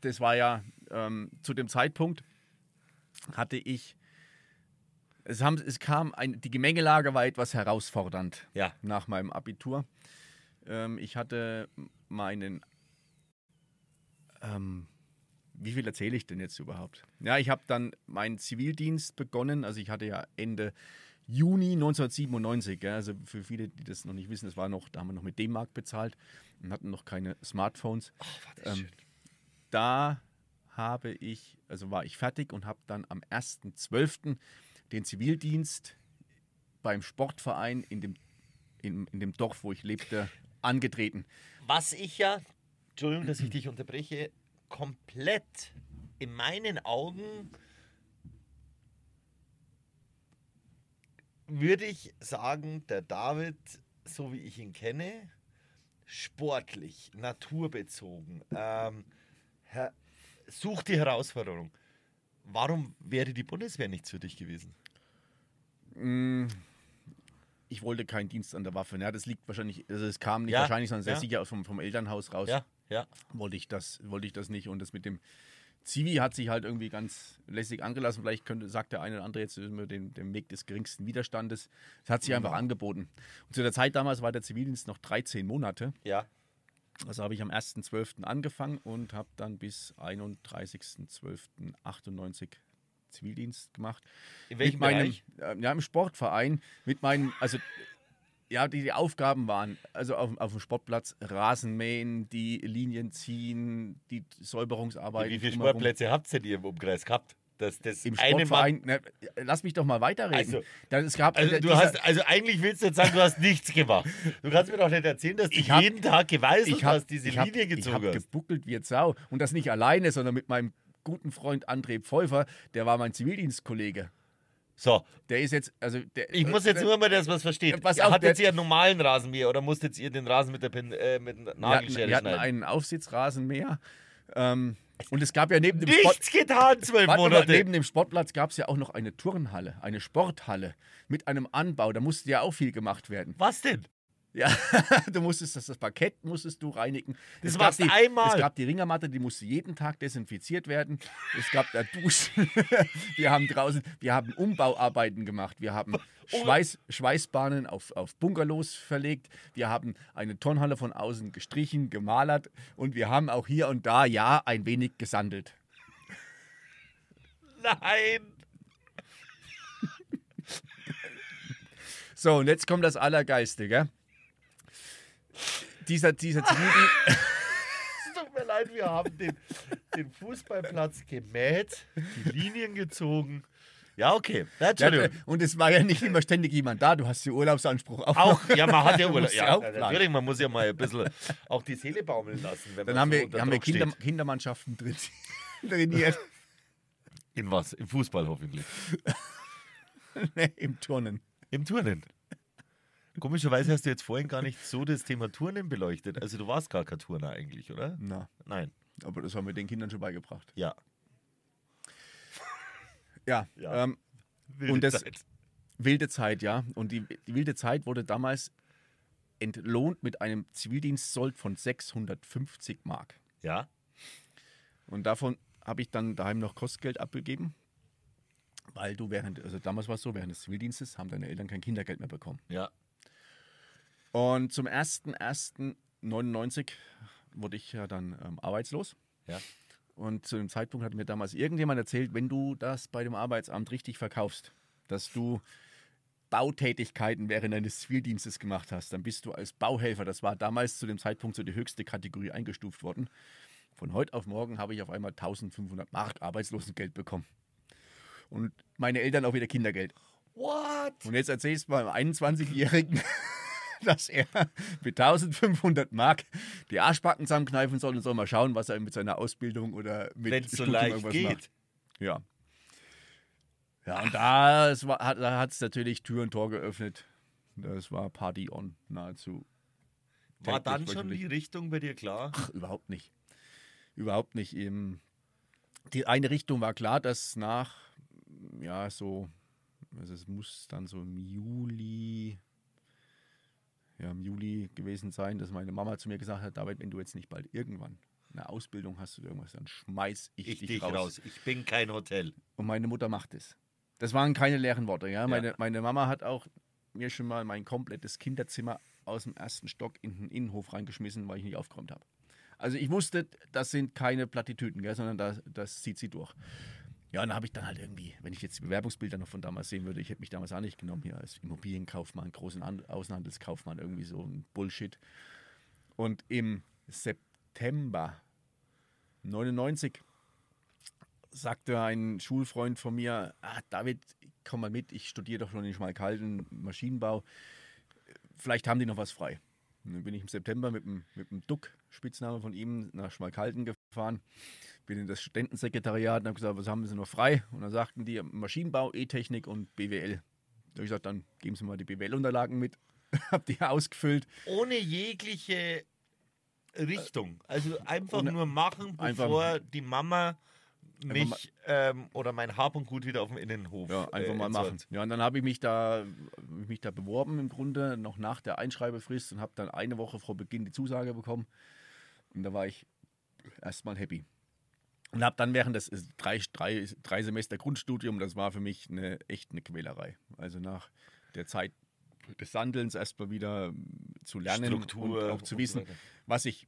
S1: das war ja ähm, zu dem Zeitpunkt, hatte ich. Es, haben, es kam ein, die Gemengelage war etwas herausfordernd ja. nach meinem Abitur. Ähm, ich hatte meinen. Ähm, wie viel erzähle ich denn jetzt überhaupt? Ja, ich habe dann meinen Zivildienst begonnen. Also ich hatte ja Ende Juni 1997. Ja, also für viele, die das noch nicht wissen, das war noch, da haben wir noch mit D-Mark bezahlt und hatten noch keine Smartphones. Oh, war das ähm, schön. Da habe ich, also war ich fertig und habe dann am 1.12. den Zivildienst beim Sportverein in dem, in, in dem Dorf, wo ich lebte, angetreten.
S2: Was ich ja,
S1: Entschuldigung, dass ich dich unterbreche, komplett in meinen Augen
S2: würde ich sagen, der David, so wie ich ihn kenne, sportlich, naturbezogen, ähm, sucht die Herausforderung.
S1: Warum wäre die Bundeswehr nichts für dich gewesen? Mm, ich wollte keinen Dienst an der Waffe. Ja, das liegt wahrscheinlich, also es kam nicht ja, wahrscheinlich, sondern sehr ja. sicher vom, vom Elternhaus raus. Ja, ja. Wollte ich das, wollte ich das nicht. Und das mit dem Zivi hat sich halt irgendwie ganz lässig angelassen. Vielleicht könnte, sagt der eine oder andere jetzt über den, den Weg des geringsten Widerstandes. Es hat sich mhm. einfach angeboten. Und zu der Zeit damals war der Zivildienst noch 13 Monate. Ja. Also habe ich am 1.12. angefangen und habe dann bis 31.12.98 Zivildienst gemacht. In welchem meinem, Bereich? Äh, ja, im Sportverein. Mit meinen, also ja, die, die Aufgaben waren, also auf, auf dem Sportplatz Rasen mähen, die Linien ziehen, die Säuberungsarbeiten. Wie viele Sportplätze
S2: habt ihr denn im Umkreis gehabt? Das, das Im Sportverein,
S1: na, ne, lass mich doch mal weiterreden. Also, es gab, also, du hast, also eigentlich willst du jetzt sagen, du hast nichts gemacht. Du kannst mir doch nicht erzählen, dass ich hab, jeden Tag geweißt hab, hast, diese Linie gezogen ich hab, Ich habe gebuckelt wie eine Sau. Und das nicht alleine, sondern mit meinem guten Freund André Pfeuffer, der war mein Zivildienstkollege. So. Der ist jetzt, also der, Ich muss jetzt äh, nur mal, dass man es versteht. Pass auf, Hat jetzt
S2: ihr einen normalen Rasenmäher oder musstet ihr den Rasen mit der Pin, äh, mit Nagelschere wir hatten, schneiden? Wir hatten einen
S1: Aufsitzrasenmäher. Ähm, und es gab ja neben dem Nichts Sport getan, zwölf Monate. neben dem Sportplatz gab es ja auch noch eine Turnhalle, eine Sporthalle mit einem Anbau. Da musste ja auch viel gemacht werden. Was denn? Ja, [laughs] du musstest das, das Parkett musstest du reinigen. Das war einmal. Es gab die Ringermatte, die musste jeden Tag desinfiziert werden. Es gab da Dusche. [laughs] wir haben draußen, wir haben Umbauarbeiten gemacht. Wir haben [laughs] Schweiß, Schweißbahnen auf, auf Bungalows verlegt. Wir haben eine Turnhalle von außen gestrichen, gemalert und wir haben auch hier und da ja ein wenig gesandelt.
S2: Nein.
S1: So, und jetzt kommt das Allergeiste, gell? dieser, dieser Ziegen. [laughs] es
S2: tut mir leid, wir haben den, den Fußballplatz gemäht, die Linien
S1: gezogen.
S2: Ja, okay. Ja,
S1: und es war ja nicht immer ständig jemand da. Du hast den Urlaubsanspruch auch. Auch, ja, man hat ja [laughs] Urlaub. ja, natürlich,
S2: man muss ja mal ein bisschen auch die Seele baumeln lassen. Dann haben, so wir, haben wir Kinder,
S1: Kindermannschaften drin, [laughs] trainiert.
S2: In was? Im Fußball hoffentlich. nee, im Turnen. Im Turnen. Komischerweise hast du jetzt vorhin gar nicht so das Thema Turnen beleuchtet. Also du warst gar kein Turner eigentlich,
S1: oder? Na. Nein. Aber das haben wir den Kindern schon beigebracht. Ja. Ja. ja. Ähm, wilde und das, Zeit. Wilde Zeit, ja. Und die, die wilde Zeit wurde damals entlohnt mit einem Zivildienstsold von 650 Mark. Ja. Und davon habe ich dann daheim noch Kostgeld abgegeben, weil du während, also damals war es so, während des Zivildienstes haben deine Eltern kein Kindergeld mehr bekommen. Ja. Und zum 01.01.99 wurde ich ja dann ähm, arbeitslos. Ja. Und zu dem Zeitpunkt hat mir damals irgendjemand erzählt, wenn du das bei dem Arbeitsamt richtig verkaufst, dass du Bautätigkeiten während deines Zivildienstes gemacht hast, dann bist du als Bauhelfer, das war damals zu dem Zeitpunkt so die höchste Kategorie eingestuft worden. Von heute auf morgen habe ich auf einmal 1500 Mark Arbeitslosengeld bekommen. Und meine Eltern auch wieder Kindergeld. What? Und jetzt erzählst du mal einem 21-Jährigen, [laughs] [laughs] dass er mit 1500 Mark die Arschbacken zusammenkneifen soll und soll mal schauen, was er mit seiner Ausbildung oder mit Wenn's Studium so leicht geht. Macht. Ja. Ja, und das war, da hat es natürlich Tür und Tor geöffnet. Das war Party on nahezu. War dann schon die
S2: Richtung bei dir klar? Ach,
S1: überhaupt nicht. Überhaupt nicht. Eben. Die eine Richtung war klar, dass nach, ja, so, also es muss dann so im Juli ja, im ähm, Juli gewesen sein, dass meine Mama zu mir gesagt hat, David, wenn du jetzt nicht bald irgendwann eine Ausbildung hast oder irgendwas, dann schmeiß ich, ich dich, dich raus. raus.
S2: Ich bin kein Hotel.
S1: Und meine Mutter macht es. Das waren keine leeren Worte. Ja? ja? Meine, Mama hat auch mir schon mal mein komplettes Kinderzimmer aus dem ersten Stock in den Innenhof reingeschmissen, weil ich nicht aufgeräumt habe. Also ich wusste, das sind keine Plattitüten, gell, sondern das, das zieht sie durch. Ja, und dann habe ich dann halt irgendwie, wenn ich jetzt die Bewerbungsbilder noch von damals sehen würde, ich hätte mich damals auch nicht genommen hier als Immobilienkaufmann, großen An Außenhandelskaufmann, irgendwie so ein Bullshit. Und im September 99 sagte ein Schulfreund von mir, ah, David, komm mal mit, ich studiere doch schon in Schmalkalden Maschinenbau, vielleicht haben die noch was frei. Und dann bin ich im September mit dem, mit dem Duck, Spitzname von ihm, nach Schmalkalden gefahren bin in das Studentensekretariat und habe gesagt, was haben Sie noch frei? Und dann sagten die Maschinenbau, E-Technik und BWL. Da habe ich gesagt, dann geben Sie mal die BWL-Unterlagen mit. [laughs] habe die ausgefüllt. Ohne
S2: jegliche
S1: Richtung.
S2: Also einfach Ohne, nur machen, bevor einfach, die Mama mich ähm, oder mein Hab und Gut wieder auf dem Innenhof. Ja, einfach äh, mal machen.
S1: Ja, und dann habe ich mich da mich da beworben im Grunde noch nach der Einschreibefrist und habe dann eine Woche vor Beginn die Zusage bekommen. Und da war ich erstmal happy. Und habe dann während des drei, drei, drei Semester Grundstudium, das war für mich eine, echt eine Quälerei. Also nach der Zeit des Sandelns erstmal wieder ähm, zu lernen Struktur und auch zu wissen, was ich,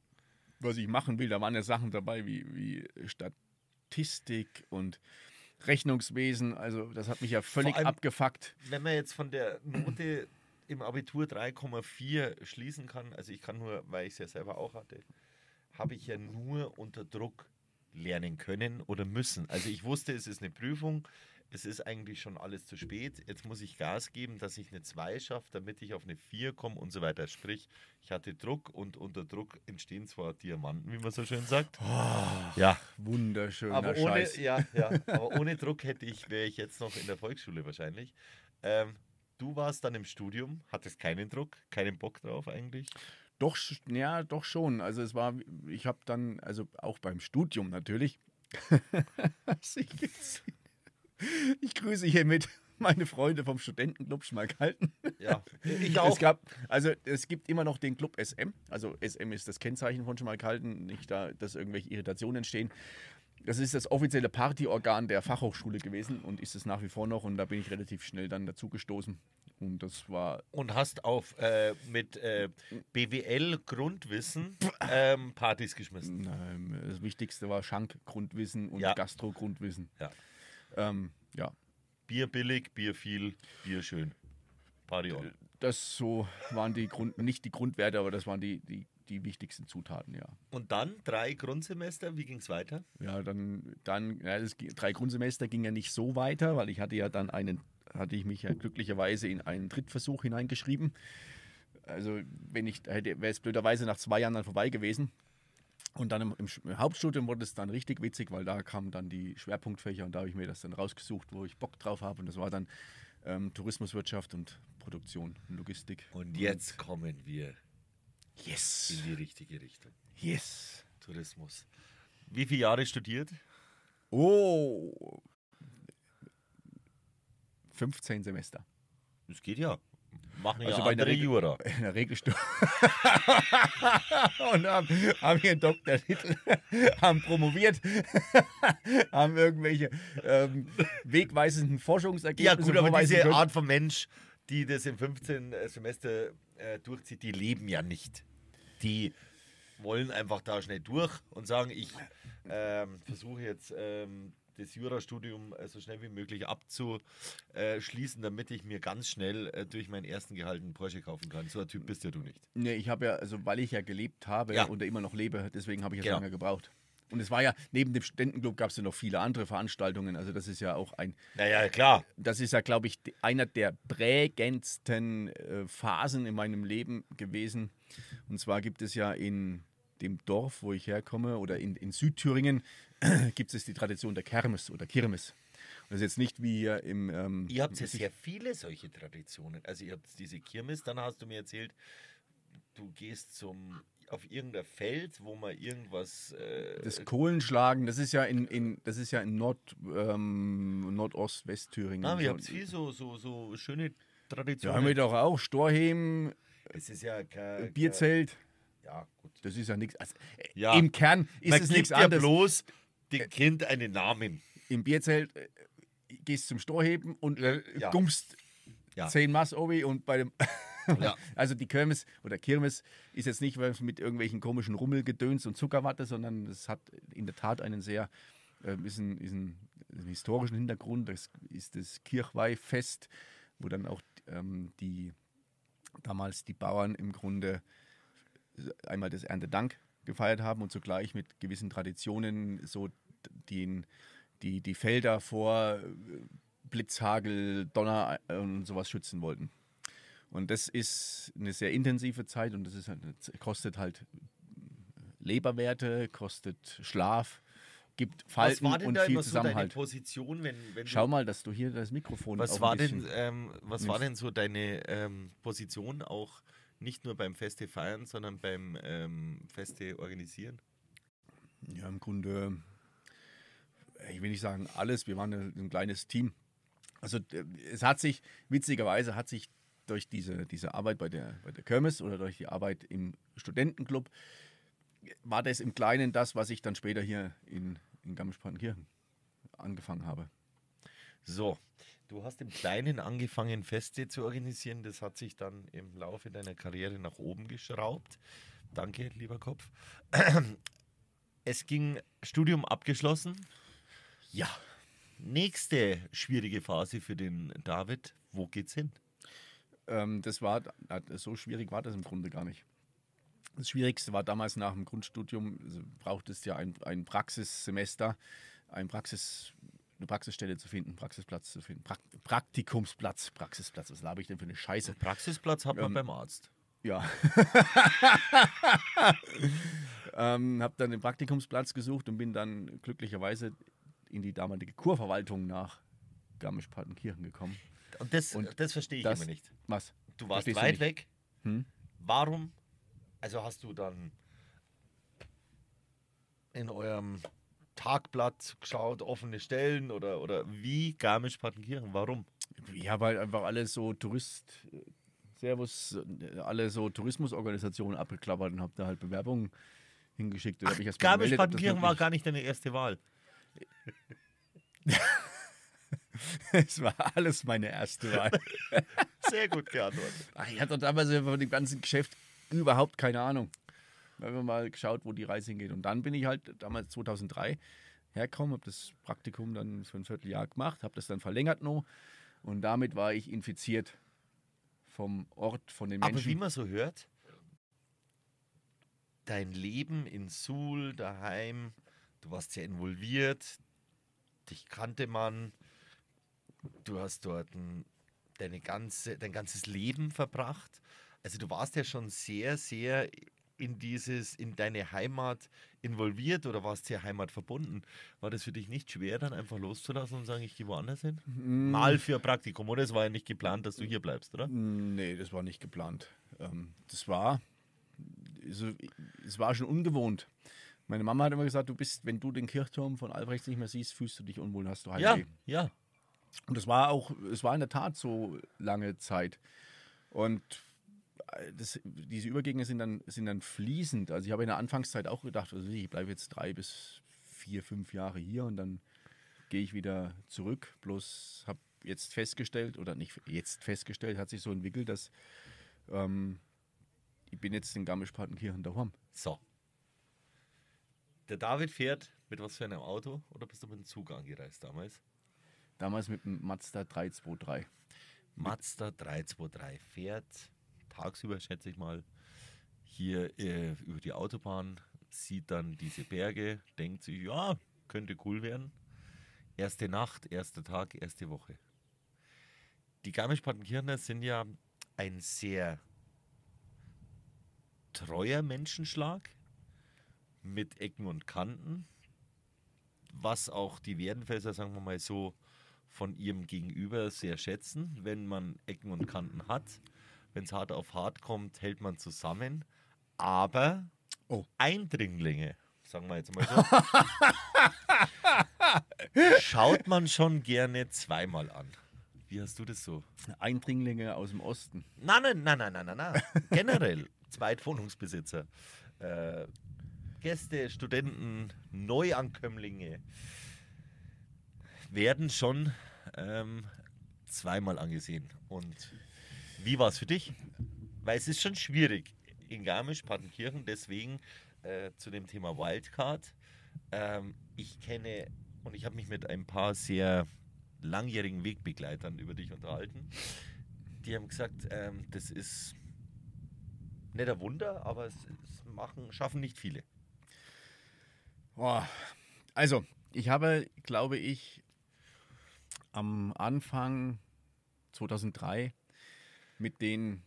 S1: was ich machen will. Da waren ja Sachen dabei wie, wie Statistik und Rechnungswesen. Also das hat mich ja völlig allem, abgefuckt.
S2: Wenn man jetzt von der Note im Abitur 3,4 schließen kann, also ich kann nur, weil ich es ja selber auch hatte, habe ich ja nur unter Druck lernen können oder müssen. Also ich wusste, es ist eine Prüfung, es ist eigentlich schon alles zu spät. Jetzt muss ich Gas geben, dass ich eine 2 schaffe, damit ich auf eine 4 komme und so weiter. Sprich, ich hatte Druck und unter Druck entstehen zwar Diamanten, wie man so schön sagt. Oh, ja. Wunderschön. Aber, ohne, ja, ja, [laughs] aber ohne Druck hätte ich, wäre ich jetzt noch in der Volksschule wahrscheinlich. Ähm, du warst dann im Studium, hattest
S1: keinen Druck, keinen Bock drauf eigentlich? Doch, ja, doch schon. Also es war, ich habe dann, also auch beim Studium natürlich, [laughs] ich grüße hiermit meine Freunde vom Studentenclub Schmalkalten. Ja, ich auch. Es gab, also es gibt immer noch den Club SM. Also SM ist das Kennzeichen von Schmalkalten, nicht da, dass irgendwelche Irritationen entstehen. Das ist das offizielle Partyorgan der Fachhochschule gewesen und ist es nach wie vor noch und da bin ich relativ schnell dann dazu gestoßen. Und das war. Und hast
S2: auf äh, mit äh, BWL-Grundwissen ähm, Partys
S1: geschmissen. Nein, das Wichtigste war Schank-Grundwissen und ja. Gastro-Grundwissen. Ja. Ähm, ja. Bier billig, Bier viel, Bier schön. Party on. Das so waren die Grund, nicht die Grundwerte, aber das waren die, die, die wichtigsten Zutaten, ja. Und dann drei Grundsemester, wie ging es weiter? Ja, dann, dann ja, das, drei Grundsemester ging ja nicht so weiter, weil ich hatte ja dann einen hatte ich mich ja glücklicherweise in einen Drittversuch hineingeschrieben. Also, wenn ich hätte, wäre es blöderweise nach zwei Jahren dann vorbei gewesen. Und dann im, im, Hauptstudium wurde es dann richtig witzig, weil da kamen dann die Schwerpunktfächer und da habe ich mir das dann rausgesucht, wo ich Bock drauf habe. Und das war dann ähm, Tourismuswirtschaft und Produktion und Logistik. Und jetzt und kommen
S2: wir yes. in die richtige Richtung. Yes. Tourismus. Wie viele Jahre studiert? Oh,
S1: 15 Semester. Das geht ja. Machen ja also bei andere Jura. [laughs] In der Regelstufe. [laughs] und haben, haben hier einen Doktortitel, [laughs] haben promoviert, haben irgendwelche ähm,
S2: wegweisenden Forschungsergebnisse. Ja gut, aber diese können. Art von Mensch, die das im 15. Äh, Semester äh, durchzieht, die leben ja nicht. Die wollen einfach da schnell durch und sagen, ich ähm, versuche jetzt... Ähm, das Jurastudium äh, so schnell wie möglich abzuschließen, damit ich mir ganz schnell äh, durch meinen ersten Gehalt einen Porsche
S1: kaufen kann. So ein Typ bist ja du nicht. Nee, ich habe ja, also weil ich ja gelebt habe ja. und immer noch lebe, deswegen habe ich ja genau. lange gebraucht. Und es war ja, neben dem Studentenclub gab es ja noch viele andere Veranstaltungen. Also das ist ja auch ein... Naja, klar. Das ist ja, glaube ich, einer der prägendsten äh, Phasen in meinem Leben gewesen. Und zwar gibt es ja in dem Dorf, wo ich herkomme, oder in, in Südthüringen, [clears throat] gibt es die Tradition der Kermes oder Kirmes. das ist jetzt nicht wie hier im. Ähm, ihr habt ja sehr
S2: viele solche Traditionen. Also, ihr habt diese Kirmes, dann hast du mir erzählt, du gehst zum auf irgendein Feld, wo man irgendwas.
S1: Äh, das Kohlenschlagen, das ist ja in, in das ist ja in Nord, ähm, Nordost-Westthüringen. Ah, wir haben viel
S2: so, so, so schöne Traditionen. Ja, haben wir doch
S1: auch. Storheim. ist ja kein, Bierzelt ja, gut. Das ist ja nichts. Also, äh, ja. Im Kern ist Man es nichts ja anderes. bloß dem äh, Kind einen Namen. Im Bierzelt äh, gehst zum Storheben und äh, ja. gummst ja. zehn Mass Obi und bei dem. [laughs] ja. Also die Kirmes oder Kirmes ist jetzt nicht mit irgendwelchen komischen Rummelgedöns und Zuckerwatte, sondern es hat in der Tat einen sehr äh, ist ein, ist ein, historischen Hintergrund. Das ist das Kirchweihfest, wo dann auch ähm, die damals die Bauern im Grunde einmal das Erntedank gefeiert haben und zugleich mit gewissen Traditionen so den, die, die Felder vor äh, Blitzhagel, Donner äh, und sowas schützen wollten. Und das ist eine sehr intensive Zeit und das ist, halt, kostet halt äh, Leberwerte, kostet Schlaf, gibt Falten was war denn und da viel immer Zusammenhalt. So deine Position, wenn, wenn Schau mal, dass du hier das Mikrofon. Was war denn, ähm, was war denn
S2: so deine ähm, Position auch nicht nur beim Feste feiern, sondern beim ähm, Feste organisieren?
S1: Ja, im Grunde, ich will nicht sagen alles, wir waren ein kleines Team. Also es hat sich, witzigerweise hat sich durch diese, diese Arbeit bei der, bei der Kirmes oder durch die Arbeit im Studentenclub, war das im Kleinen das, was ich dann später hier in, in Garmisch-Partenkirchen angefangen habe.
S2: So, Du hast im Kleinen angefangen, Feste zu organisieren. Das hat sich dann im Laufe deiner Karriere nach oben geschraubt. Danke, lieber Kopf. [clears throat] Es ging Studium abgeschlossen. Ja. Nächste
S1: schwierige Phase für den David. Wo geht's hin? Ähm, das war so schwierig war das im Grunde gar nicht. Das Schwierigste war damals nach dem Grundstudium, also brauchtest ja ein, ein Praxissemester, ein Praxis eine Praxisstelle zu finden, Praxisplatz zu finden, pra Praktikumsplatz, Praxisplatz, was habe ich denn für eine Scheiße? Einen Praxisplatz hat man ähm, beim Arzt. Ja. [laughs] ähm, habe dann den Praktikumsplatz gesucht und bin dann glücklicherweise in die damalige Kurverwaltung nach Garmisch-Partenkirchen gekommen. Und das, und das verstehe ich das, immer nicht. Was? Du warst Verstehst weit du weg. Hm?
S2: Warum? Also hast du dann in eurem Tagblatt geschaut, offene Stellen oder, oder wie
S1: Garmisch-Partenkirchen? Warum? Ja, weil einfach alle so Tourist, Servus, alle so Tourismusorganisationen abgeklappert und habe da halt Bewerbungen hingeschickt. Garmisch-Partenkirchen war
S2: gar nicht deine erste Wahl. [laughs]
S1: Es war alles meine erste Wahl. [laughs] Sehr gut geantwortet. Ich hatte damals von dem ganzen Geschäft überhaupt keine Ahnung. Wenn man mal geschaut, wo die Reise hingeht. Und dann bin ich halt damals 2003 hergekommen, habe das Praktikum dann für ein Vierteljahr gemacht, habe das dann verlängert noch und damit war ich infiziert vom Ort, von den Menschen. Aber wie man so hört, dein Leben in Suhl,
S2: daheim, du warst sehr involviert, dich kannte man, du hast dort deine ganze, dein ganzes Leben verbracht. Also du warst ja schon sehr, sehr in dieses, in deine Heimat involviert oder warst du ja Heimat verbunden? War das für dich nicht schwer, dann einfach loszulassen und sagen, ich gehe woanders hin? Mm. Mal
S1: für ein Praktikum, oder? Es war ja nicht geplant, dass du hier bleibst, oder? Nee, das war nicht geplant. Ähm, das war, also, es war schon ungewohnt. Meine Mama hat immer gesagt, du bist, wenn du den Kirchturm von Albrechts nicht mehr siehst, fühlst du dich unwohl, hast du Heimweh. Ja, ja. Und das war auch, es war in der Tat so lange Zeit. Und das, diese Übergänge sind dann, sind dann fließend. Also ich habe in der Anfangszeit auch gedacht, also ich bleibe jetzt drei bis vier, fünf Jahre hier und dann gehe ich wieder zurück. Bloß habe jetzt festgestellt, oder nicht jetzt festgestellt, hat sich so entwickelt, dass ähm, ich bin jetzt in Garmisch-Partenkirchen daheim. So.
S2: Der David fährt mit was für einem Auto oder bist du mit dem Zug angereist damals?
S1: Damals mit dem Mazda 323. Mazda 323
S2: fährt tagsüber, schätze ich mal, hier äh, über die Autobahn, sieht dann diese Berge, denkt sich, ja, könnte cool werden. Erste Nacht, erster Tag, erste Woche. Die Garmisch-Partenkirchner sind ja ein sehr treuer Menschenschlag mit Ecken und Kanten, was auch die Werdenfelser, sagen wir mal so, von ihrem Gegenüber sehr schätzen, wenn man Ecken und Kanten hat wenn es hart auf hart kommt, hält man zusammen. Aber oh. Eindringlinge, sagen wir jetzt mal so, [laughs] schaut man schon gerne zweimal an. Wie hast du das so? Eindringlinge aus dem Osten. Nein, nein, nein, nein, nein, nein. Generell [laughs] Zweitwohnungsbesitzer, äh, Gäste, Studenten, Neuankömmlinge werden schon ähm, zweimal angesehen. Und wie war es für dich? Weil es ist schon schwierig in Garmisch-Partenkirchen, deswegen äh, zu dem Thema Wildcard. Ähm, ich kenne und ich habe mich mit ein paar sehr langjährigen Wegbegleitern über dich unterhalten. Die haben gesagt, ähm, das ist nicht ein Wunder, aber es, es machen, schaffen nicht viele.
S1: Boah. Also, ich habe, glaube ich, am Anfang 2003 mit den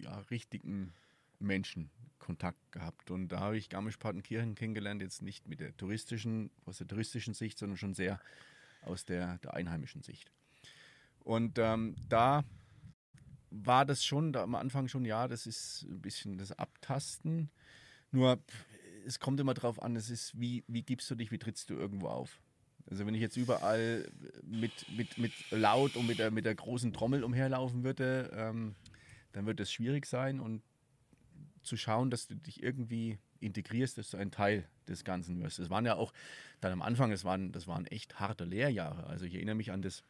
S1: ja, richtigen Menschen Kontakt gehabt. Und da habe ich Garmisch-Partenkirchen kennengelernt, jetzt nicht mit der touristischen, aus der touristischen Sicht, sondern schon sehr aus der, der einheimischen Sicht. Und ähm, da war das schon da am Anfang schon, ja, das ist ein bisschen das Abtasten. Nur es kommt immer darauf an, es ist, wie, wie gibst du dich, wie trittst du irgendwo auf? Also wenn ich jetzt überall mit, mit, mit laut und mit der, mit der großen Trommel umherlaufen würde, ähm, dann wird es schwierig sein und zu schauen, dass du dich irgendwie integrierst, dass du ein Teil des Ganzen wirst. Es waren ja auch dann am Anfang, es waren, das waren echt harte Lehrjahre. Also ich erinnere mich an das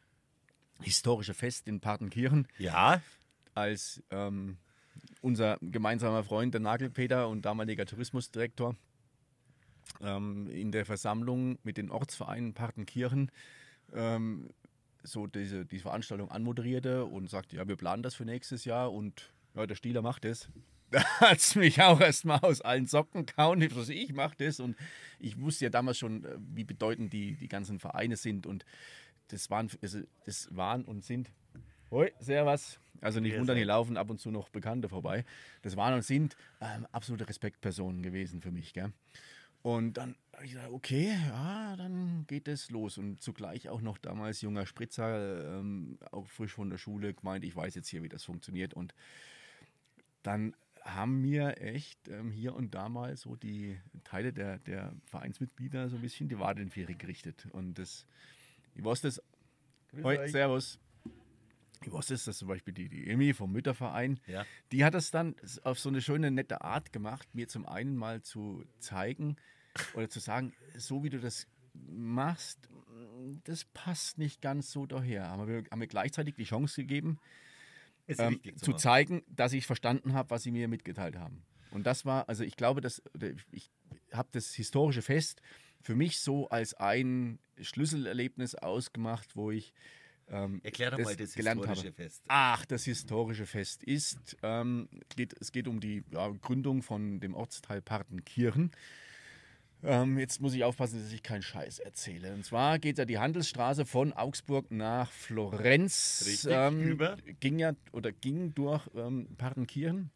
S1: historische Fest in Partenkirchen. Ja. Als ähm, unser gemeinsamer Freund, der Nagelpeter und damaliger Tourismusdirektor, ähm, in der Versammlung mit den Ortsvereinen Partenkirchen ähm, so diese, diese Veranstaltung anmoderierte und sagte, ja, wir planen das für nächstes Jahr und ja, der Stieler macht es. [laughs] Da hat es mich auch erstmal aus allen Socken kauen. Ich, mache das und ich wusste ja damals schon, äh, wie bedeutend die, die ganzen Vereine sind und das waren, also, das waren und sind Hoi, servus. Also nicht wundern, hier laufen ab und zu noch Bekannte vorbei. Das waren und sind ähm, absolute Respektpersonen gewesen für mich. Gell? Und dann habe ich gesagt, okay, ja, dann geht es los. Und zugleich auch noch damals junger Spritzer, ähm, auch frisch von der Schule, gemeint, ich weiß jetzt hier, wie das funktioniert. Und dann haben mir echt ähm, hier und da mal so die Teile der, der Vereinsmitglieder so ein bisschen die Wadenfähre gerichtet. Und das, ich weiß das. Hoi, servus was ist das zum Beispiel, die, die Emmy vom Mütterverein, ja. die hat das dann auf so eine schöne, nette Art gemacht, mir zum einen mal zu zeigen oder zu sagen, so wie du das machst, mm, das passt nicht ganz so daher. Aber wir, haben mir gleichzeitig die Chance gegeben, ähm, wichtig, zu zeigen, dass ich verstanden habe, was sie mir mitgeteilt haben. Und das war, also ich glaube, dass ich habe das historische Fest für mich so als ein Schlüsselerlebnis ausgemacht, wo ich ähm, Erklär doch das mal das historische habe. Fest. Ach, das historische Fest ist, ähm, geht, es geht um die ja, Gründung von dem Ortsteil Partenkirchen. Ähm, jetzt muss ich aufpassen, dass ich keinen Scheiß erzähle. Und zwar geht ja die Handelsstraße von Augsburg nach Florenz. Richtig, ähm, über. Ging ja oder ging durch ähm, Partenkirchen.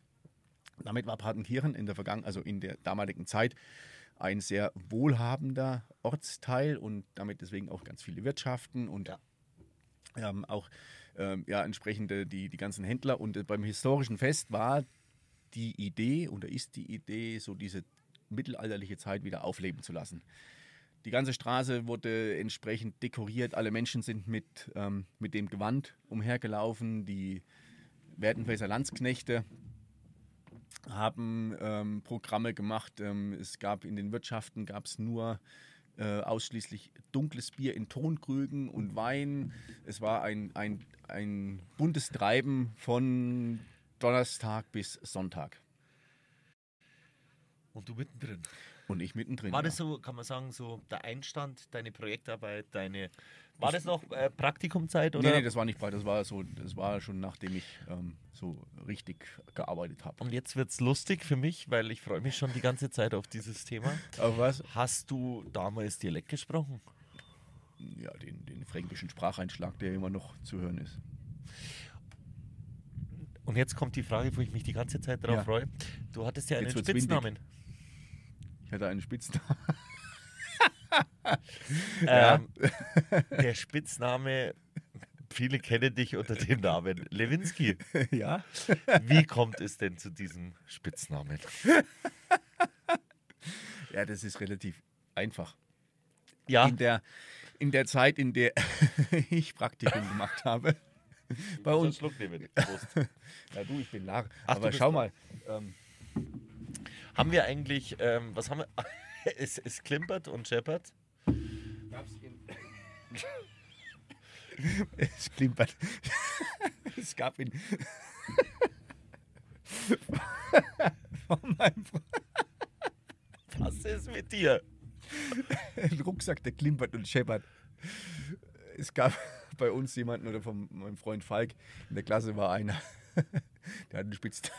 S1: Damit war Partenkirchen in der Vergangenheit, also in der damaligen Zeit, ein sehr wohlhabender Ortsteil und damit deswegen auch ganz viele Wirtschaften und ja ähm, auch ähm, ja, entsprechende die, die ganzen Händler. Und äh, beim historischen Fest war die Idee oder ist die Idee, so diese mittelalterliche Zeit wieder aufleben zu lassen. Die ganze Straße wurde entsprechend dekoriert, alle Menschen sind mit, ähm, mit dem Gewand umhergelaufen, die Werdenfelser Landsknechte haben ähm, Programme gemacht, ähm, es gab in den Wirtschaften gab es nur äh, ausschließlich dunkles Bier in Tonkrügen und Wein. Es war ein, ein, ein buntes Treiben von Donnerstag bis Sonntag.
S2: Und du mittendrin.
S1: Und ich mittendrin. War das
S2: so, kann man sagen, so der Einstand, deine Projektarbeit, deine. War das noch äh, Praktikumzeit? Oder? Nee, nee, das
S1: war nicht bald. Das war so, das war schon nachdem ich ähm, so richtig gearbeitet habe. Und jetzt wird es lustig für mich, weil ich freue mich schon die ganze Zeit auf dieses Thema. Auf was? Hast du damals Dialekt gesprochen? Ja, den, den fränkischen Spracheinschlag, der immer noch zu hören ist. Und jetzt kommt die Frage,
S2: wo ich mich die ganze Zeit drauf ja. freue. Du hattest ja einen Spitznamen.
S1: Windig. Ich hatte einen Spitznamen.
S2: [laughs] ähm, der Spitzname, viele kennen dich unter dem Namen Lewinsky. Ja. Wie
S1: kommt es denn zu diesem Spitznamen? Ja, das ist relativ einfach. Ja. In der, in der Zeit, in der [laughs] ich Praktikum gemacht habe. Ich bei uns. Schluck nehmen. Prost. [laughs] Ja, du, ich bin nach.
S2: Ach, Aber schau mal. Ähm, haben wir eigentlich, ähm, was haben wir? [laughs] es, es klimpert und scheppert.
S1: [laughs] es klimpert. [laughs] es gab ihn. Von meinem Freund. Was ist mit dir? Ein Rucksack, der klimpert und scheppert. Es gab bei uns jemanden oder von meinem Freund Falk in der Klasse war einer, der hat einen Spitztag.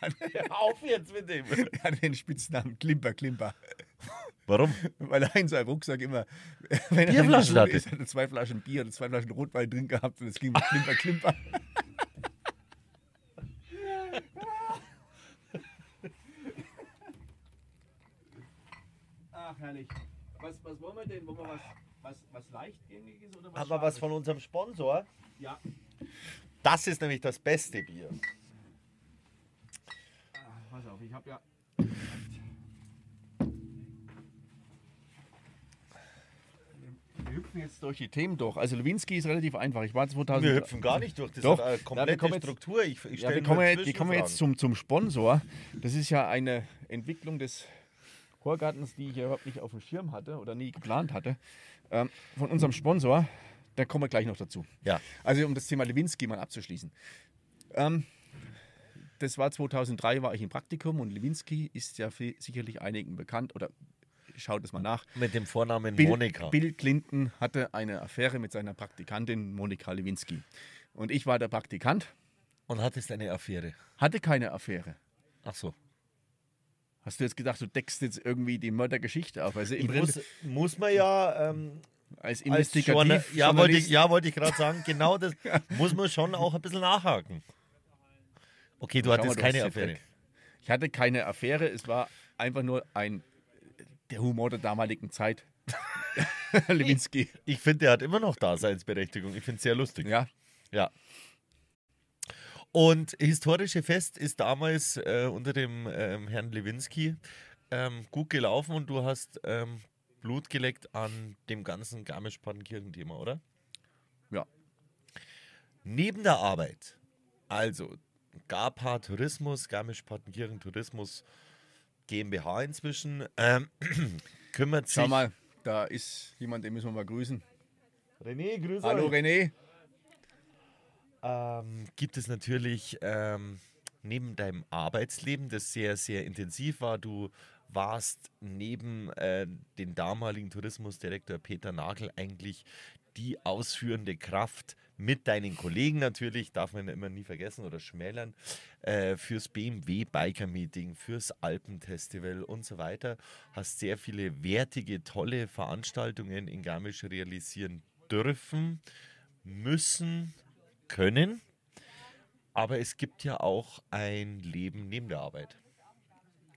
S1: Hör [laughs] Auf jetzt mit dem. Er [laughs] hat den Spitznamen Klimper, Klimper. Warum? [laughs] Weil er in seinem Rucksack immer, wenn er hatte. ist, hat zwei Flaschen Bier und zwei Flaschen Rotwein drin gehabt und es ging mit Klimper, Klimper. Ach, herrlich. Was, was wollen wir denn? Wollen wir was, was, was Leichtgängiges oder was Aber Schwarzes?
S2: was von unserem Sponsor? Ja. Das ist nämlich das beste Bier
S1: pass auf, ich habe ja. Wir hüpfen jetzt durch die Themen durch. Also Lewinsky ist relativ einfach. Ich war 2000. Wir hüpfen gar nicht durch. Das doch. hat eine komplette ja, Struktur. Ich, ich ja, wir kommen, jetzt, wir kommen jetzt zum, zum Sponsor. Das ist ja eine Entwicklung des Chorgartens, die ich überhaupt nicht auf dem Schirm hatte oder nie geplant hatte. Ähm, von unserem Sponsor. Da kommen wir gleich noch dazu. Ja. Also um das Thema Lewinsky mal abzuschließen. Ähm, das war 2003, war ich im Praktikum und Lewinsky ist ja viel, sicherlich einigen bekannt oder schaut es mal nach. Mit dem Vornamen Bill, Monika. Bill Clinton hatte eine Affäre mit seiner Praktikantin Monika Lewinsky. Und ich war der Praktikant. Und hattest eine Affäre? Hatte keine Affäre. Ach so. Hast du jetzt gedacht, du deckst jetzt irgendwie die Mördergeschichte auf? Also muss,
S2: muss, man ja. Ähm, als Investigativ. Als ja, wollte ich, ja, wollte ich gerade sagen, genau das [laughs] muss man schon auch ein bisschen nachhaken. Okay, du hattest mal, du keine Affäre. Weg.
S1: Ich hatte keine Affäre, es war einfach nur ein der Humor der damaligen Zeit. [laughs] [laughs] Lewinsky. Ich, ich finde, der hat immer noch Daseinsberechtigung.
S2: Ich finde es sehr lustig. Ja. Ja. Und historische Fest ist damals äh, unter dem ähm, Herrn Lewinsky ähm, gut gelaufen und du hast ähm, Blut geleckt an dem ganzen Garmisch-Partenkirchen-Thema, oder? Ja. Neben der Arbeit, also GAPA Tourismus, Garmisch-Partenkirchen Tourismus GmbH inzwischen, ähm,
S1: [clears throat] kümmert sich. Schau mal, da ist jemand, den müssen wir mal grüßen.
S2: René, grüße Hallo euch. René.
S1: Ähm, gibt es natürlich ähm,
S2: neben deinem Arbeitsleben, das sehr, sehr intensiv war, du warst neben äh, dem damaligen Tourismusdirektor Peter Nagel eigentlich die ausführende Kraft mit deinen Kollegen natürlich, darf man immer nie vergessen oder schmälern, äh, fürs BMW Biker Meeting, fürs Alpenfestival und so weiter. Hast sehr viele wertige, tolle Veranstaltungen in Garmisch realisieren dürfen, müssen, können. Aber es gibt ja auch ein Leben neben der Arbeit.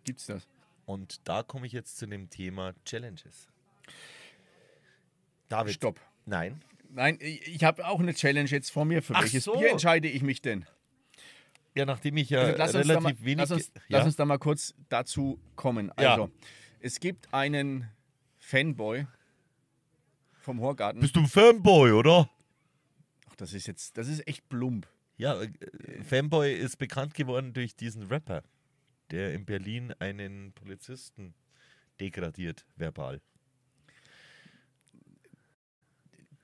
S2: Gibt's das? Und da komme ich jetzt zu dem
S1: Thema Challenges. David. Stopp. Nein. Nein, ich habe auch eine Challenge jetzt vor mir. Für Ach welches so. Bier entscheide ich mich denn? Ja, nachdem ich ja also relativ mal, wenig. Lass uns, ja? lass uns da mal kurz dazu kommen. Also, ja. es gibt einen Fanboy vom Horgarten. Bist du ein
S2: Fanboy, oder? Ach,
S1: das ist jetzt, das ist echt plump. Ja, äh, Fanboy ist bekannt geworden
S2: durch diesen Rapper, der in Berlin einen Polizisten degradiert,
S1: verbal.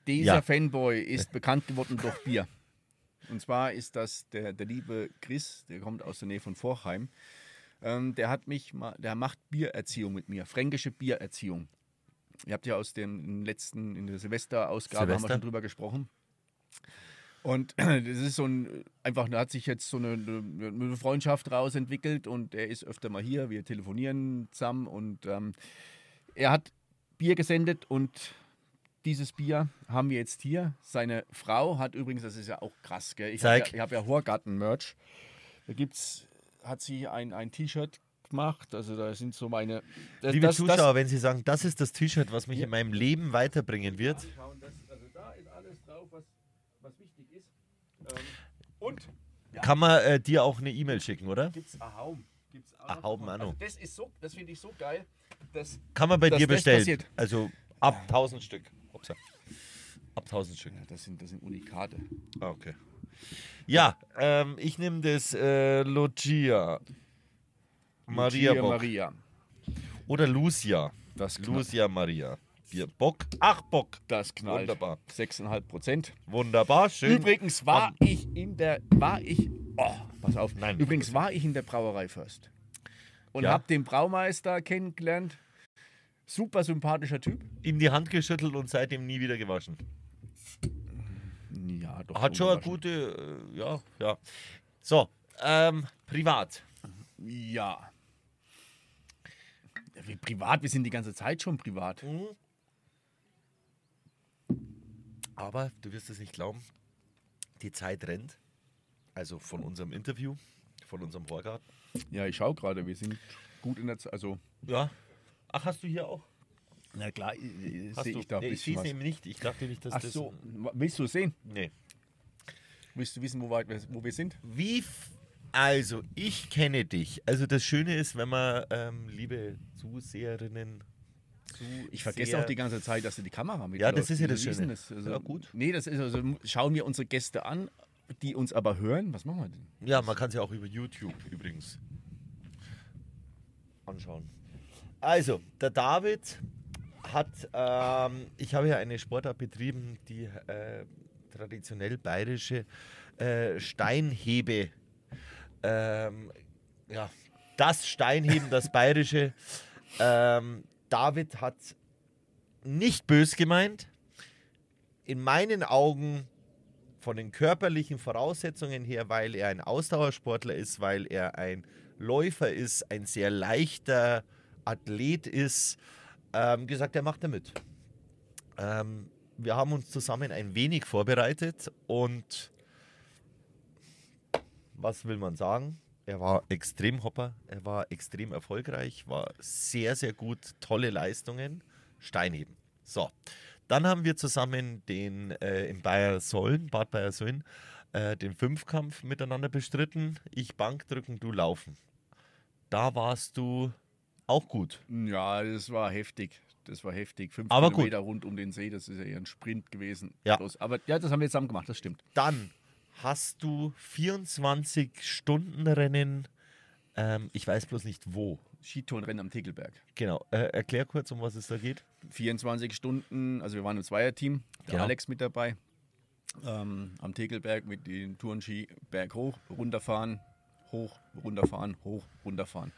S1: Dieser ja. Fanboy ist äh. bekannt geworden durch Bier. Und zwar ist das der, der liebe Chris, der kommt aus der Nähe von Vorheim. Ähm, der hat mich, der macht Biererziehung mit mir, fränkische Biererziehung. Ihr habt ja aus dem letzten, in der Silvesterausgabe Silvester? haben wir schon drüber gesprochen. Und [clears throat] das ist so ein, einfach, da hat sich jetzt so eine, eine Freundschaft raus entwickelt und er ist öfter mal hier, wir telefonieren zusammen und ähm, er hat Bier gesendet und dieses Bier haben wir jetzt hier. Seine Frau hat übrigens, das ist ja auch krass, gell? Ich habe ja, hab ja Horgarten-Merch. Da gibt's, hat sie ein, ein T-Shirt gemacht. Also da sind so meine. Das, Liebe das, Zuschauer, das, wenn
S2: Sie sagen, das ist das T-Shirt, was mich ja. in meinem Leben weiterbringen wird.
S1: also da ist alles drauf, was, was wichtig ist. Ähm, und ja. kann
S2: man äh, dir auch eine E-Mail schicken, oder? Gibt's
S1: Ahaum. Gibt's Ahaum, also das ist so, das finde ich so geil. Dass, kann man bei dir bestellen. Also
S2: ab 1000 Stück. Boxer. Ab 1000 Stück. Ja, das,
S1: sind, das sind Unikate. Ah, okay.
S2: Ja, ähm, ich nehme das äh, Logia.
S1: Maria Lucia Bock. Maria.
S2: Oder Lucia. Das Lucia Maria. Bier Bock. Ach, Bock. Das knallt. Wunderbar. 6,5 Prozent. Wunderbar, schön.
S1: Übrigens war Am ich in der. War ich. Oh, pass auf. Nein. Übrigens war ich in der Brauerei First. Und ja. habe den Braumeister kennengelernt. Super sympathischer Typ. Ihm die Hand geschüttelt und seitdem nie wieder gewaschen. Ja, doch. Hat schon eine
S2: gute, äh, ja, ja. So, ähm,
S1: privat. Ja. Wie privat, wir sind die ganze Zeit schon privat. Mhm. Aber du
S2: wirst es nicht glauben, die Zeit rennt. Also von unserem Interview, von
S1: unserem Horgard. Ja, ich schaue gerade, wir sind gut in der Zeit. Also
S2: ja, Ach, hast du hier auch?
S1: Na klar, sehe ich da nee, ein bisschen Ich sehe eben nicht. Ich dachte nicht, dass Ach das... so, willst du sehen? Nee. Willst du wissen, wo, weit, wo wir sind? Wie... Also,
S2: ich kenne dich. Also das Schöne ist, wenn man, ähm, liebe Zuseherinnen,
S1: ich vergesse auch die ganze Zeit, dass du die Kamera mit Ja, das ist ja das Schöne. Das, also, ja, gut. Nee, das ist also, schauen wir unsere Gäste an, die uns aber hören. Was machen wir denn? Ja, man kann es ja auch über YouTube übrigens anschauen. Also, der
S2: David hat, ähm, ich habe ja eine Sportart betrieben, die äh, traditionell bayerische äh, Steinhebe. Ähm, ja, das Steinheben, das bayerische. [laughs] Ähm, David hat nicht bös gemeint. In meinen Augen von den körperlichen Voraussetzungen her, weil er ein Ausdauersportler ist, weil er ein Läufer ist, ein sehr leichter Athlet ist, ähm, gesagt, er macht damit. Ähm, wir haben uns zusammen ein wenig vorbereitet und was will man sagen? Er war extrem hopper, er war extrem erfolgreich, war sehr, sehr gut, tolle Leistungen. Steinheben. So, dann haben wir zusammen den äh, in Bayer Sollen, Bad Bayer Sollen, äh, den Fünfkampf miteinander bestritten. Ich Bankdrücken,
S1: du Laufen. Da warst du auch gut. Ja, das war heftig. Das war heftig. Fünf aber Kilometer gut. rund um den See, das ist ja eher ein Sprint gewesen. Ja. Aber ja, das haben wir zusammen gemacht, das stimmt.
S2: Dann hast du 24-Stunden-Rennen,
S1: ähm, ich weiß bloß nicht wo. Skitourenrennen am Tegelberg. Genau. Äh, erklär kurz, um was es da geht. 24 Stunden, also wir waren im Zweierteam, der genau. Alex mit dabei. Ähm, am Tegelberg mit den Tourenski berghoch, runterfahren, hoch, runterfahren, hoch, runterfahren.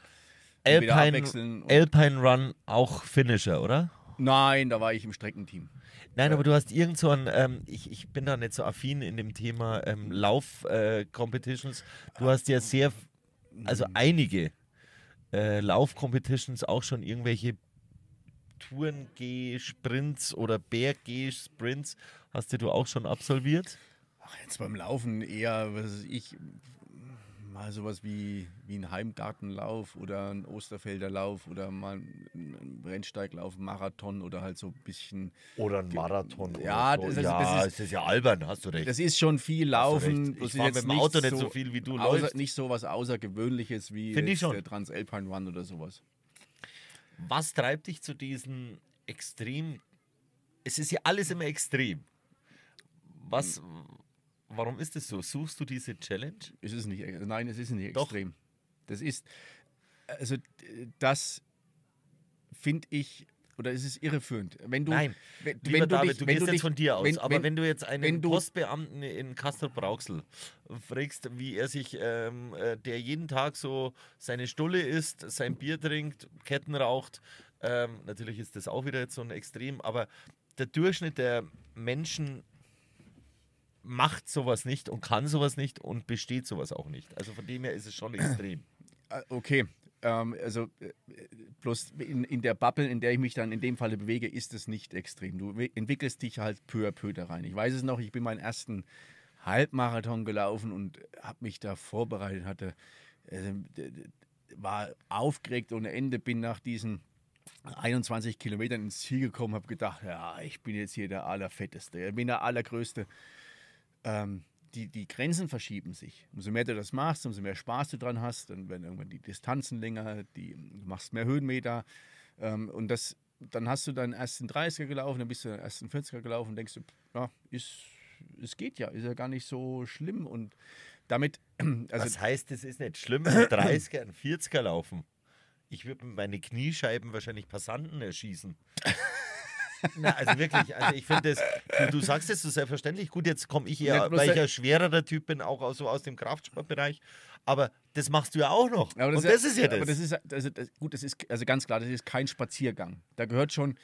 S1: Alpine,
S2: Alpine Run auch Finisher, oder?
S1: Nein, da war ich im Streckenteam.
S2: Nein, aber äh. du hast irgend so ein, ähm, ich, ich bin da nicht so affin in dem Thema ähm, Lauf-Competitions. Äh, du ah. hast ja sehr, also mhm. einige äh, Lauf-Competitions auch schon irgendwelche Touren G-Sprints oder Berg G-Sprints hast du auch schon absolviert?
S1: Ach, jetzt beim Laufen eher, was ich, mal sowas wie, wie ein Heimgartenlauf oder ein Osterfelderlauf oder mal ein Rennsteiglauf, Marathon oder halt so ein bisschen. Oder ein Marathon. Ja, oder so. das, ja das ist, das ist, ja albern, hast du recht. Das ist schon viel Laufen. Ich fahre mit dem Auto nicht so, so viel wie du außer, läufst. Nicht so was Außergewöhnliches wie der Transalpine Run oder sowas.
S2: Was treibt dich zu diesen extrem. Es ist ja alles immer extrem.
S1: Was. Hm warum ist es so? Suchst du diese Challenge? Es nicht, nein, es ist nicht Doch. extrem. Das ist, also das finde ich, oder es ist irreführend. Wenn du, nein, wenn, lieber wenn du David, dich, du gehst du jetzt dich, von dir aus, wenn, aber wenn, du jetzt einen
S2: du, Postbeamten in Kastel-Brauxel fragst, wie er sich, ähm, äh, der jeden Tag so seine Stulle isst, sein Bier trinkt, Ketten raucht, ähm, natürlich ist das auch wieder jetzt so ein Extrem, aber der Durchschnitt der Menschen macht sowas nicht und kann sowas nicht und besteht sowas auch nicht. Also
S1: von dem her ist es schon [clears throat] extrem. Ah, okay, ähm, also äh, bloß in, in, der Bubble, in der ich mich dann in dem Falle bewege, ist es nicht extrem. Du entwickelst dich halt peu à peu da rein. Ich weiß es noch, ich bin meinen ersten Halbmarathon gelaufen und habe mich da vorbereitet, hatte, also, war aufgeregt ohne Ende, bin nach diesen 21 Kilometern ins Ziel gekommen, habe gedacht, ja, ich bin jetzt hier der Allerfetteste, ich bin der Allergrößte ähm, die, die Grenzen verschieben sich. Umso mehr du das machst, umso mehr Spaß du dran hast, dann werden irgendwann die Distanzen länger, die, du machst mehr Höhenmeter ähm, und das, dann hast du deinen ersten 30er gelaufen, dann bist du deinen ersten 40er gelaufen und denkst du, ja, ist, es geht ja, ist ja gar nicht so schlimm und damit... [clears throat] Also Was heißt, es ist nicht schlimm, einen 30er,
S2: einen 40er laufen? Ich würde meine Kniescheiben wahrscheinlich Passanten erschießen. [laughs] Na, also wirklich, also ich finde das, du, du, sagst es so selbstverständlich, gut, jetzt komme ich eher, weil ich ein schwererer Typ bin, auch so aus dem Kraftsportbereich, aber das
S1: machst du ja auch noch. Aber das und ist, das ist ja das. Aber das ist, also, das, gut, das ist also ganz klar, das ist kein Spaziergang. Da gehört schon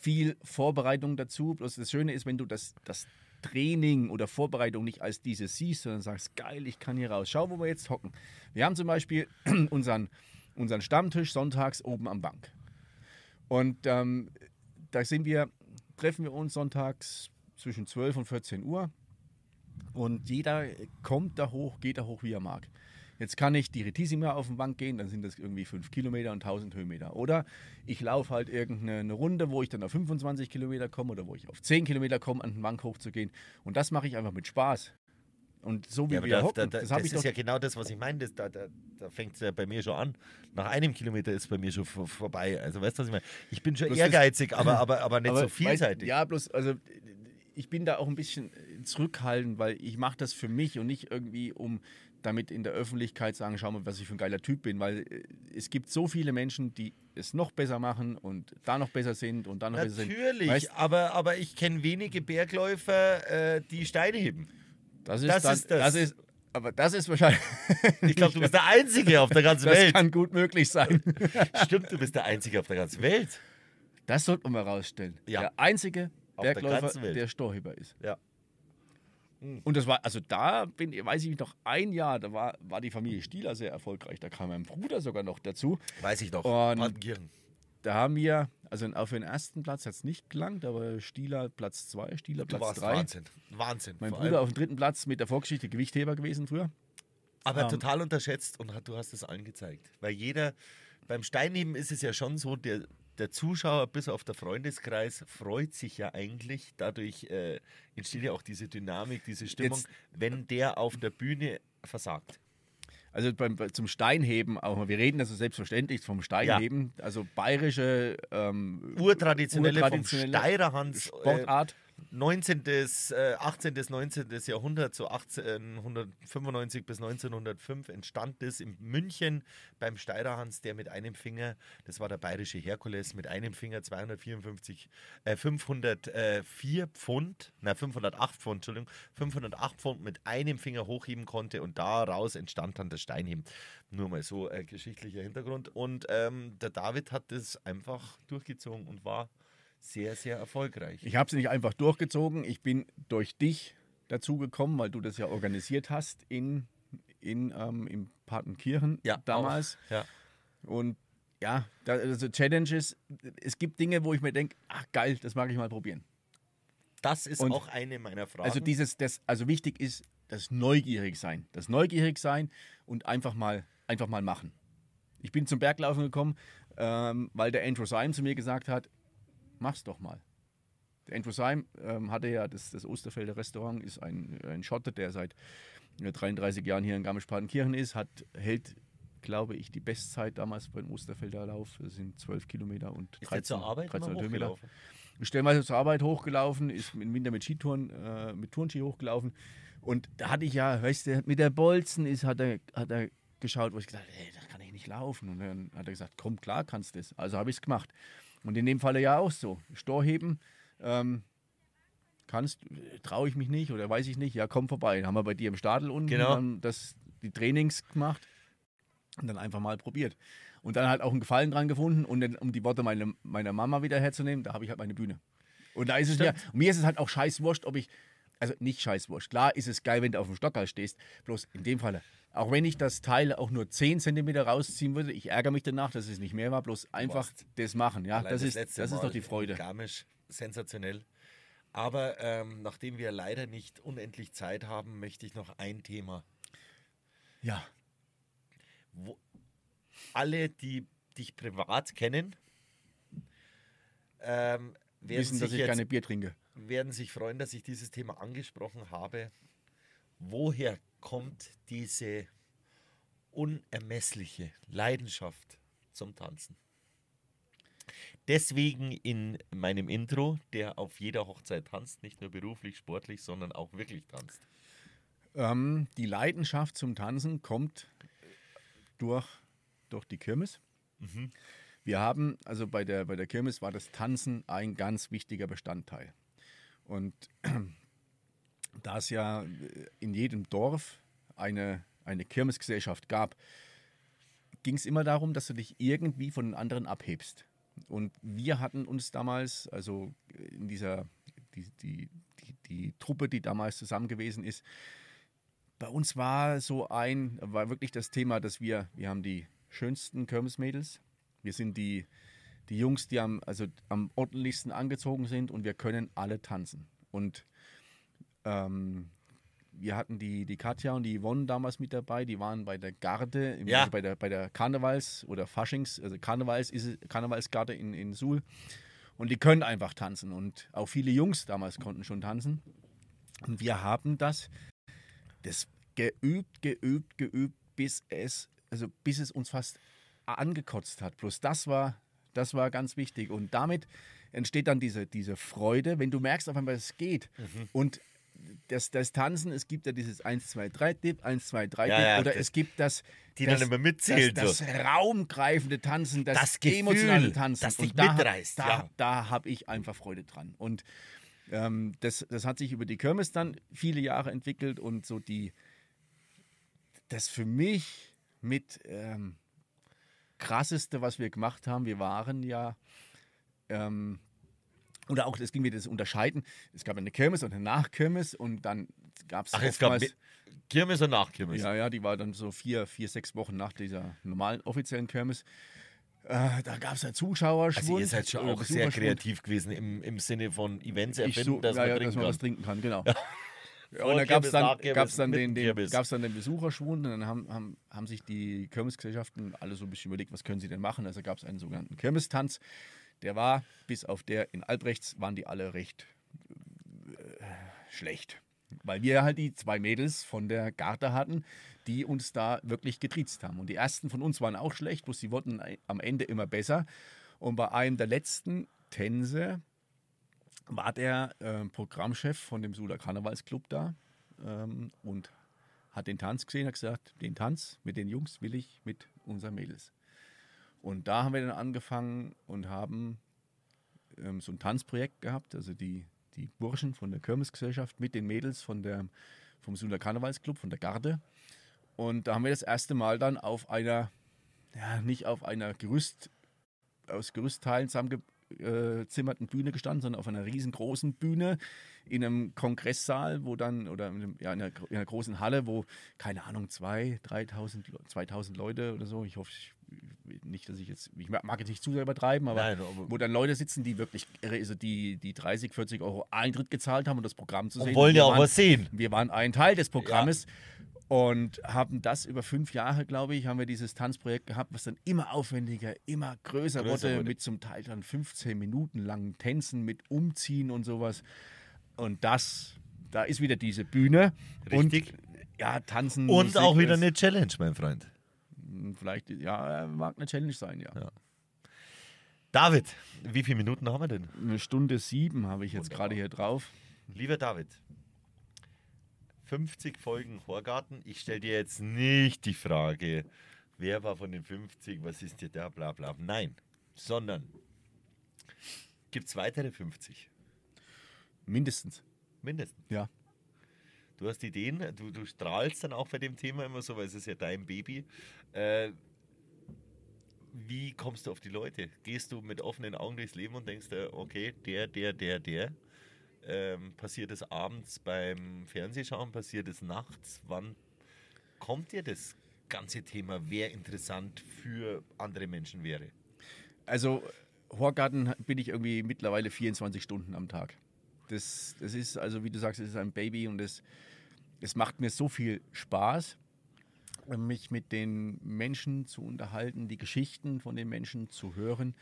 S1: viel Vorbereitung dazu. Bloß das Schöne ist, wenn du das, das Training oder Vorbereitung nicht als dieses siehst, sondern sagst, geil, ich kann hier raus. Schau, wo wir jetzt hocken. Wir haben zum Beispiel [clears throat] unseren, unseren Stammtisch sonntags oben am Bank. Und ähm, da sind wir, treffen wir uns sonntags zwischen 12 und 14 Uhr und jeder kommt da hoch, geht da hoch, wie er mag. Jetzt kann ich die Retissima auf den Bank gehen, dann sind das irgendwie 5 Kilometer und 1000 Höhenmeter. Oder ich laufe halt irgendeine Runde, wo ich dann auf 25 Kilometer komme oder wo ich auf 10 Kilometer komme, an den Bank hochzugehen. Und das mache ich einfach mit Spaß. Und so wie ja, wir da, hocken, da, da, das, das ist ja
S2: genau das, was ich meine. Das, da da, da fängt es ja bei mir schon an. Nach einem Kilometer ist es bei mir schon vorbei. Also weißt du, was ich meine? Ich bin schon bloß ehrgeizig, ist, aber, aber, aber nicht [laughs] aber so vielseitig. Weiß,
S1: ja, bloß, also ich bin da auch ein bisschen zurückhaltend, weil ich mache das für mich und nicht irgendwie, um damit in der Öffentlichkeit sagen, schau mal, was ich für ein geiler Typ bin, weil äh, es gibt so viele Menschen, die es noch besser machen und da noch besser sind und da noch Natürlich, besser sind. Natürlich,
S2: aber, aber ich kenne wenige Bergläufer, äh, die Steine heben.
S1: Das ist, das, dann, ist das. das ist
S2: aber das ist wahrscheinlich. [laughs] Ich glaube, du bist der Einzige auf der ganzen [laughs] Welt. Das kann
S1: gut möglich sein. [laughs] Stimmt, du bist der Einzige auf der ganzen Welt. Das sollte man herausstellen. Ja. Der einzige Bergläufer, der, der Storheber ist. Ja. Und das war, also da bin, weiß ich noch, ein Jahr, da war, war die Familie Stieler sehr erfolgreich. Da kam mein Bruder sogar noch dazu. Weiß ich noch. Und da haben wir, also auf den ersten Platz hat es nicht gelangt, aber Stieler Platz 2, Stieler Platz 3. Wahnsinn, Wahnsinn. Mein Bruder auf dem dritten Platz mit der Vorgeschichte Gewichtheber gewesen früher. Aber ähm,
S2: total unterschätzt und hat, du hast es allen gezeigt. Weil jeder, beim Steinheben ist es ja schon so, der, der Zuschauer bis auf der Freundeskreis freut sich ja eigentlich. Dadurch äh, entsteht ja auch diese
S1: Dynamik, diese Stimmung, Jetzt, wenn der auf der Bühne versagt also beim, zum Steinheben auch mal. Wir reden also selbstverständlich vom Steinheben, ja. also bayerische ähm, urtraditionelle, urtraditionelle Steirerhans äh, Sportart.
S2: 19. Des, äh, 18. bis 19. Jahrhundert, so 1895 bis 1905, entstand das in München beim Steiderhans, der mit einem Finger, das war der bayerische Herkules, mit einem Finger 254, äh, 504 Pfund, na 508 Pfund, Entschuldigung, 508 Pfund mit einem Finger hochheben konnte und daraus entstand dann das Steinheben. Nur mal so äh, geschichtlicher Hintergrund. Und ähm, der David hat das einfach durchgezogen und war sehr, sehr erfolgreich. Ich habe es
S1: nicht einfach durchgezogen. Ich bin durch dich dazu gekommen, weil du das ja organisiert hast in, in, ähm, in Partenkirchen ja, damals. Auch. Ja. Und ja, also Challenges, es gibt Dinge, wo ich mir denke, ach geil, das mag ich mal probieren. Das ist Und auch eine meiner Fragen. Also dieses, das, also wichtig ist das neugierig sein, das neugierig sein und einfach mal, einfach mal machen. Ich bin zum Berglaufen gekommen, ähm, weil der Andrew Syme zu mir gesagt hat, mach's doch mal. Der Andrew Syme ähm, hatte ja das, das Osterfelder Restaurant, ist ein, ein Schotte, der seit 33 äh, Jahren hier in Garmisch-Partenkirchen ist, hat, hält, glaube ich, die Bestzeit damals beim Osterfelder Lauf. Das sind 12 Kilometer und 13, ist zur Arbeit 13 Höhenmeter. Stellenweise zur Arbeit hochgelaufen, ist im Winter mit Skitouren, äh, mit Turnski hochgelaufen. Und da hatte ich ja, weißt du, mit der Bolzen ist, hat er, hat er geschaut, wo ich gesagt habe, hey, da kann ich nicht laufen. Und dann hat er gesagt, komm, klar kannst du das. Also habe ich es gemacht. Und in dem Falle ja auch so. Storheben ähm, kannst, traue ich mich nicht oder weiß ich nicht. Ja, komm vorbei. Dann haben wir bei dir im Stadel unten genau. das, die Trainings gemacht und dann einfach mal probiert. Und dann halt auch einen Gefallen dran gefunden. Und dann, um die Worte meiner, meiner Mama wieder herzunehmen, da habe ich halt meine Bühne. Und da ist es ja, mir ist es halt auch scheißwurscht, ob ich also nicht scheißwurscht. Klar ist es geil, wenn du auf dem Stocker stehst, bloß in dem Falle. Auch wenn ich das Teil auch nur 10 cm rausziehen würde, ich ärgere mich danach, dass es nicht mehr war, bloß einfach das machen. Ja, das, das, ist, das ist doch die Freude. Garmisch,
S2: sensationell. Aber ähm, nachdem wir leider nicht unendlich Zeit haben, möchte ich noch ein Thema. Ja. Wo alle, die dich privat kennen, ähm, wissen, dass ich gerne Bier trinke werden sich freuen, dass ich dieses Thema angesprochen habe. Woher kommt diese unermessliche Leidenschaft zum Tanzen? Deswegen
S1: in meinem Intro,
S2: der auf jeder Hochzeit tanzt, nicht nur beruflich, sportlich, sondern auch
S1: wirklich tanzt. Ähm, die Leidenschaft zum Tanzen kommt durch, durch die Kirmes. Mhm. Wir haben, also bei der, bei der Kirmes war das Tanzen ein ganz wichtiger Bestandteil. Und da es ja in jedem Dorf eine, eine Kirmesgesellschaft gab, ging es immer darum, dass du dich irgendwie von den anderen abhebst. Und wir hatten uns damals, also in dieser, die, die, die, die Truppe, die damals zusammen gewesen ist, bei uns war so ein, war wirklich das Thema, dass wir, wir haben die schönsten Kirmesmädels, wir sind die, die Jungs, die am, also am ordentlichsten angezogen sind und wir können alle tanzen. Und ähm, wir hatten die, die Katja und die Yvonne damals mit dabei, die waren bei der Garde, ja. Also bei, der, bei der Karnevals- oder Faschings-, also Karnevals ist, Karnevalsgarde in, in Suhl. Und die können einfach tanzen und auch viele Jungs damals konnten schon tanzen. Und wir haben das, das geübt, geübt, geübt, bis es, also bis es uns fast angekotzt hat. Bloß das war das war ganz wichtig. Und damit entsteht dann diese, diese Freude, wenn du merkst auf einmal, es geht. Mhm. Und das, das Tanzen, es gibt ja dieses 1, 2, 3 Dip, 1, 2, 3 Dip, ja, oder das, es gibt das, die das, dann immer mitzählt, das, das raumgreifende Tanzen, das, das Gefühl, emotionale Tanzen. Das dich da, mitreißt. Da, ja. da habe ich einfach Freude dran. Und ähm, das, das hat sich über die Kirmes dann viele Jahre entwickelt und so die, das für mich mit, ähm, Krasseste, was wir gemacht haben, wir waren ja, ähm, oder auch, es ging wieder das Unterscheiden, es gab eine Kirmes und eine Nachkirmes und dann gab es Ach, es gab Kirmes und Nachkirmes? Ja, ja, die war dann so vier, vier, sechs Wochen nach dieser normalen offiziellen Kirmes. Äh, da gab es ja Zuschauerschwund. Also ihr seid schon äh, auch sehr kreativ gewesen im, im Sinne von Events erfinden, so, dass, ja, man ja, trinken dass man was trinken kann. Genau. Ja. [laughs] Ja, und da gab es dann, gab's dann, den, den, gab's dann den Besucherschwund und dann haben, haben, haben sich die Kirmesgesellschaften alle so ein bisschen überlegt, was können sie denn machen. Also gab es einen sogenannten Kirmestanz. Der war, bis auf der in Albrechts, waren die alle recht äh, schlecht. Weil wir halt die zwei Mädels von der Garde hatten, die uns da wirklich getriezt haben. Und die ersten von uns waren auch schlecht, bloß sie wurden am Ende immer besser. Und bei einem der letzten, Tänze, war der äh, Programmchef von dem Sula Karnevalsclub da ähm, und hat den Tanz gesehen, hat gesagt, den Tanz mit den Jungs will ich mit unseren Mädels. Und da haben wir dann angefangen und haben ähm, so ein Tanzprojekt gehabt, also die, die Burschen von der Kirmesgesellschaft mit den Mädels von der, vom Sula Karnevalsclub, von der Garde. Und da haben wir das erste Mal dann auf einer, ja, nicht auf einer Gerüst, aus Gerüstteilen zusammengebracht, vollgezimmerten äh, Bühne gestanden, sondern auf einer riesengroßen Bühne in einem Kongresssaal, wo dann, oder in, einem, ja, in, einer, in einer, großen Halle, wo, keine Ahnung, 2.000, 3000, Leute oder so, ich hoffe, ich, nicht, dass ich jetzt, ich mag es nicht zu sehr übertreiben, aber, Nein, aber wo dann Leute sitzen, die wirklich, also die, die 30, 40 Euro Eintritt gezahlt haben, um das Programm zu sehen. Und wollen ja auch waren, was sehen. Wir waren ein Teil des Programmes. Ja und haben das über fünf Jahre, glaube ich, haben wir dieses Tanzprojekt gehabt, was dann immer aufwendiger, immer größer, größer wurde, mit zum Teil dann 15 Minuten langen Tänzen, mit Umziehen und sowas. Und das, da ist wieder diese Bühne. Richtig. Und, ja, tanzen. Und Musik auch wieder ist, eine
S2: Challenge, mein Freund.
S1: Hm, vielleicht, ja, mag eine Challenge sein, ja. ja. David, wie viele
S2: Minuten haben wir denn? Eine Stunde sieben habe ich jetzt gerade hier drauf. Lieber David, 50 Folgen Horgarten. Ich stelle dir jetzt nicht die Frage, wer war von den 50, was ist dir da, bla bla. Nein, sondern gibt es weitere 50?
S1: Mindestens. Mindestens. Ja.
S2: Du hast Ideen, du, du strahlst dann auch bei dem Thema immer so, weil es ist ja dein Baby. Äh, wie kommst du auf die Leute? Gehst du mit offenen Augen durchs Leben und denkst, äh, okay, der, der, der, der? ähm, passiert es abends beim Fernsehschauen, passiert es nachts? Wann kommt dir das ganze Thema, wer
S1: interessant für andere Menschen wäre? Also, Horgarten bin ich irgendwie mittlerweile 24 Stunden am Tag. Das, das ist, also wie du sagst, es ist ein Baby und es, es macht mir so viel Spaß, mich mit den Menschen zu unterhalten, die Geschichten von den Menschen zu hören.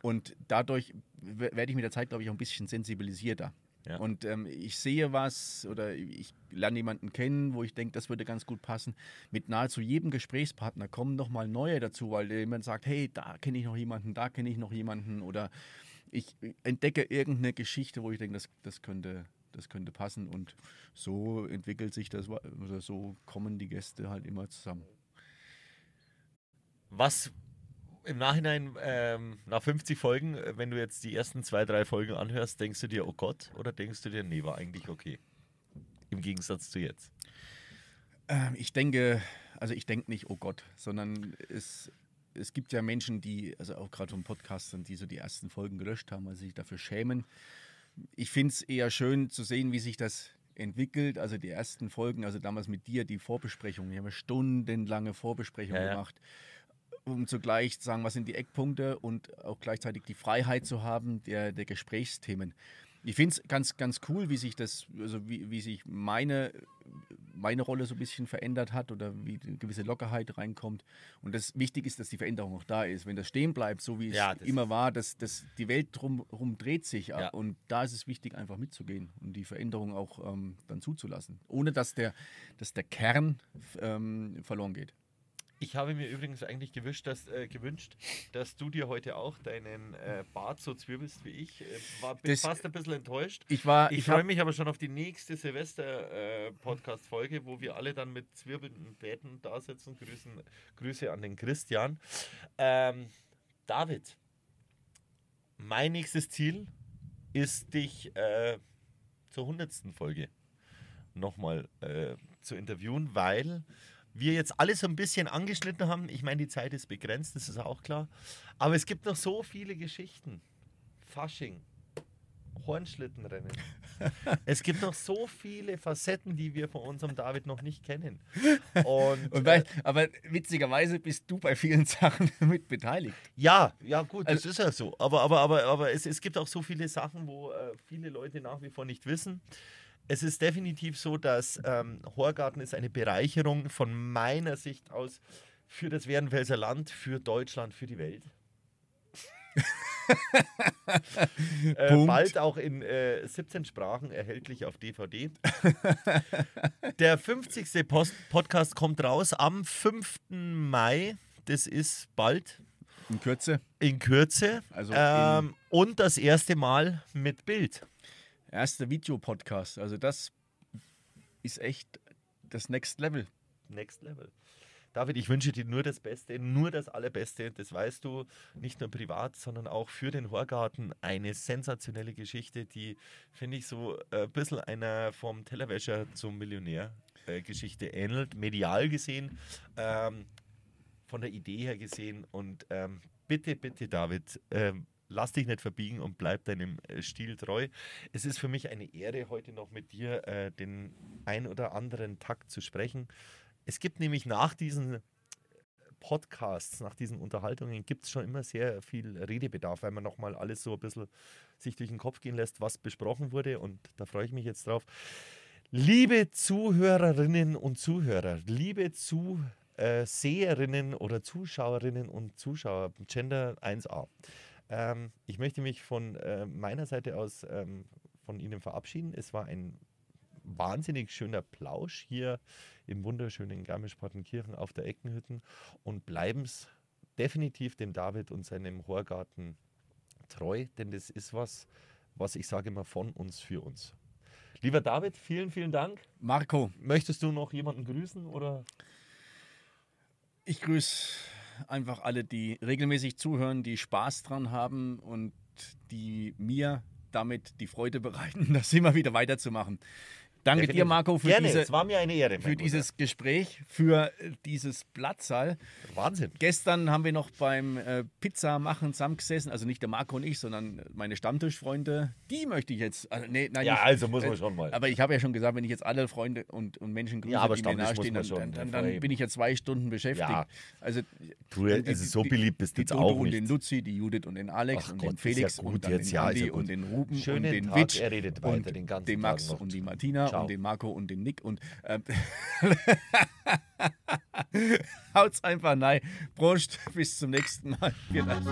S1: Und dadurch werde ich mit der Zeit, glaube ich, auch ein bisschen sensibilisierter. Ja. Und ähm, ich sehe was oder ich lerne jemanden kennen, wo ich denke, das würde ganz gut passen. Mit nahezu jedem Gesprächspartner kommen nochmal neue dazu, weil jemand sagt, hey, da kenne ich noch jemanden, da kenne ich noch jemanden oder ich entdecke irgendeine Geschichte, wo ich denke, das, das, könnte, das könnte passen. Und so entwickelt sich das oder so kommen die Gäste halt immer zusammen. Was im Nachhinein,
S2: ähm, nach 50 Folgen,
S1: äh, wenn du jetzt die
S2: ersten zwei, drei Folgen anhörst, denkst du dir, oh Gott, oder denkst du dir, nee, war eigentlich okay? Im
S1: Gegensatz zu jetzt. Ähm, ich denke, also ich denke nicht, oh Gott, sondern es, es gibt ja Menschen, die, also auch gerade vom Podcast die so die ersten Folgen gelöscht haben, weil sie sich dafür schämen. Ich finde es eher schön zu sehen, wie sich das entwickelt. Also die ersten Folgen, also damals mit dir, die Vorbesprechung. Wir haben stundenlange Vorbesprechungen ja, ja. gemacht. Ja um zugleich zu sagen, was sind die Eckpunkte und auch gleichzeitig die Freiheit zu haben der, der Gesprächsthemen. Ich finde es ganz, ganz cool, wie sich das, also wie, wie sich meine, meine Rolle so ein bisschen verändert hat oder wie eine gewisse Lockerheit reinkommt. Und das wichtig ist, dass die Veränderung auch da ist. Wenn das stehen bleibt, so wie es ja, immer war, dass, dass die Welt drumherum dreht sich ab. Ja. Und da ist es wichtig, einfach mitzugehen und die Veränderung auch ähm, dann zuzulassen. Ohne dass der, dass der Kern ähm, verloren geht.
S2: Ich habe mir übrigens eigentlich gewünscht, dass, äh, gewünscht, dass du dir heute auch deinen äh, Bart so zwirbelst wie ich. Äh, war das, fast ein bisschen enttäuscht. Ich, war, ich, ich freue mich aber schon auf die nächste Silvester-Podcast-Folge, äh, wo wir alle dann mit zwirbelnden Bäten da sitzen. Grüße an den Christian. Ähm, David, mein nächstes Ziel ist, dich äh, zur 100. Folge nochmal äh, zu interviewen, weil wir jetzt alles so ein bisschen angeschnitten haben. Ich meine, die Zeit ist begrenzt, das ist auch klar. Aber es gibt noch so viele Geschichten. Fasching, Hornschlittenrennen. [laughs] es gibt noch so viele Facetten, die wir von unserem David noch nicht kennen. Und, Und bei, äh, aber witzigerweise bist du bei vielen [laughs] Sachen mit beteiligt. Ja, ja gut, also, das ist ja so. Aber, aber, aber, aber es, es gibt auch so viele Sachen, wo äh, viele Leute nach wie vor nicht wissen es ist definitiv so, dass ähm, Horgarten ist eine Bereicherung von meiner Sicht aus für das Werdenfelser Land, für Deutschland, für die Welt. [laughs] äh, bald auch in äh, 17 Sprachen erhältlich auf DVD. Der 50. Post Podcast kommt raus am 5. Mai. Das ist bald. In Kürze. In Kürze. Also ähm, in und das erste Mal mit Bild. Erster Videopodcast. Also das ist echt das Next Level. Next Level. David, ich wünsche dir nur das Beste, nur das Allerbeste. Das weißt du, nicht nur privat, sondern auch für den Horgarten. Eine sensationelle Geschichte, die, finde ich, so äh, ein bisschen einer vom Tellerwäscher zum Millionär äh, Geschichte ähnelt, medial gesehen, ähm, von der Idee her gesehen. Und ähm, bitte, bitte, David, ähm, lass dich nicht verbiegen und bleib deinem äh, Stil treu. Es ist für mich eine Ehre, heute noch mit dir äh, den ein oder anderen Takt zu sprechen. Es gibt nämlich nach diesen äh, Podcasts, nach diesen Unterhaltungen gibt es schon immer sehr viel Redebedarf, weil man nochmal alles so ein bisschen sich durch den Kopf gehen lässt, was besprochen wurde. Und da freue ich mich jetzt drauf. Liebe Zuhörerinnen und Zuhörer, liebe Zuhörerinnen, äh, Seherinnen oder Zuschauerinnen und Zuschauer, Gender 1a. Ähm, ich möchte mich von äh, meiner Seite aus ähm, von Ihnen verabschieden. Es war ein wahnsinnig schöner Plausch hier im wunderschönen Garmisch-Partenkirchen auf der Eckenhütten und bleiben es definitiv dem David und seinem Horgarten treu, denn das ist was, was ich sage immer von uns für uns. Lieber David, vielen, vielen Dank.
S1: Marco. Möchtest du noch jemanden grüßen oder? Ich grüße einfach alle, die regelmäßig zuhören, die Spaß dran haben und die mir damit die Freude bereiten, [laughs] das immer wieder weiterzumachen. Danke Definitiv. dir, Marco, für, Gerne. Diese, Ehre, für dieses Gespräch, für äh, dieses Blattsaal. Wahnsinn. Gestern haben wir noch beim äh, Pizza machen zusammengesessen, also nicht der Marco und ich, sondern meine Stammtischfreunde. Die möchte ich jetzt. Äh, nee, nein, ja, nicht, also muss man äh, schon mal. Aber ich habe ja schon gesagt, wenn ich jetzt alle Freunde und, und Menschen grüße, ja, aber die mir nahestehen, dann, dann, dann, dann bin ich ja zwei Stunden beschäftigt. Ja. Also, du, also die, so beliebt bist du jetzt auch und nicht. den Luzi, die Judith und den Alex Ach und Gott, den Felix ja und den jetzt, Andi ja, und den Ruben Schönen und den Tag, Witsch er redet weiter den ganzen den Max und die Martina Ciao. und den Marco und den Nick und ähm, [laughs] haut's einfach nein. Prost, bis zum nächsten Mal. Vielleicht.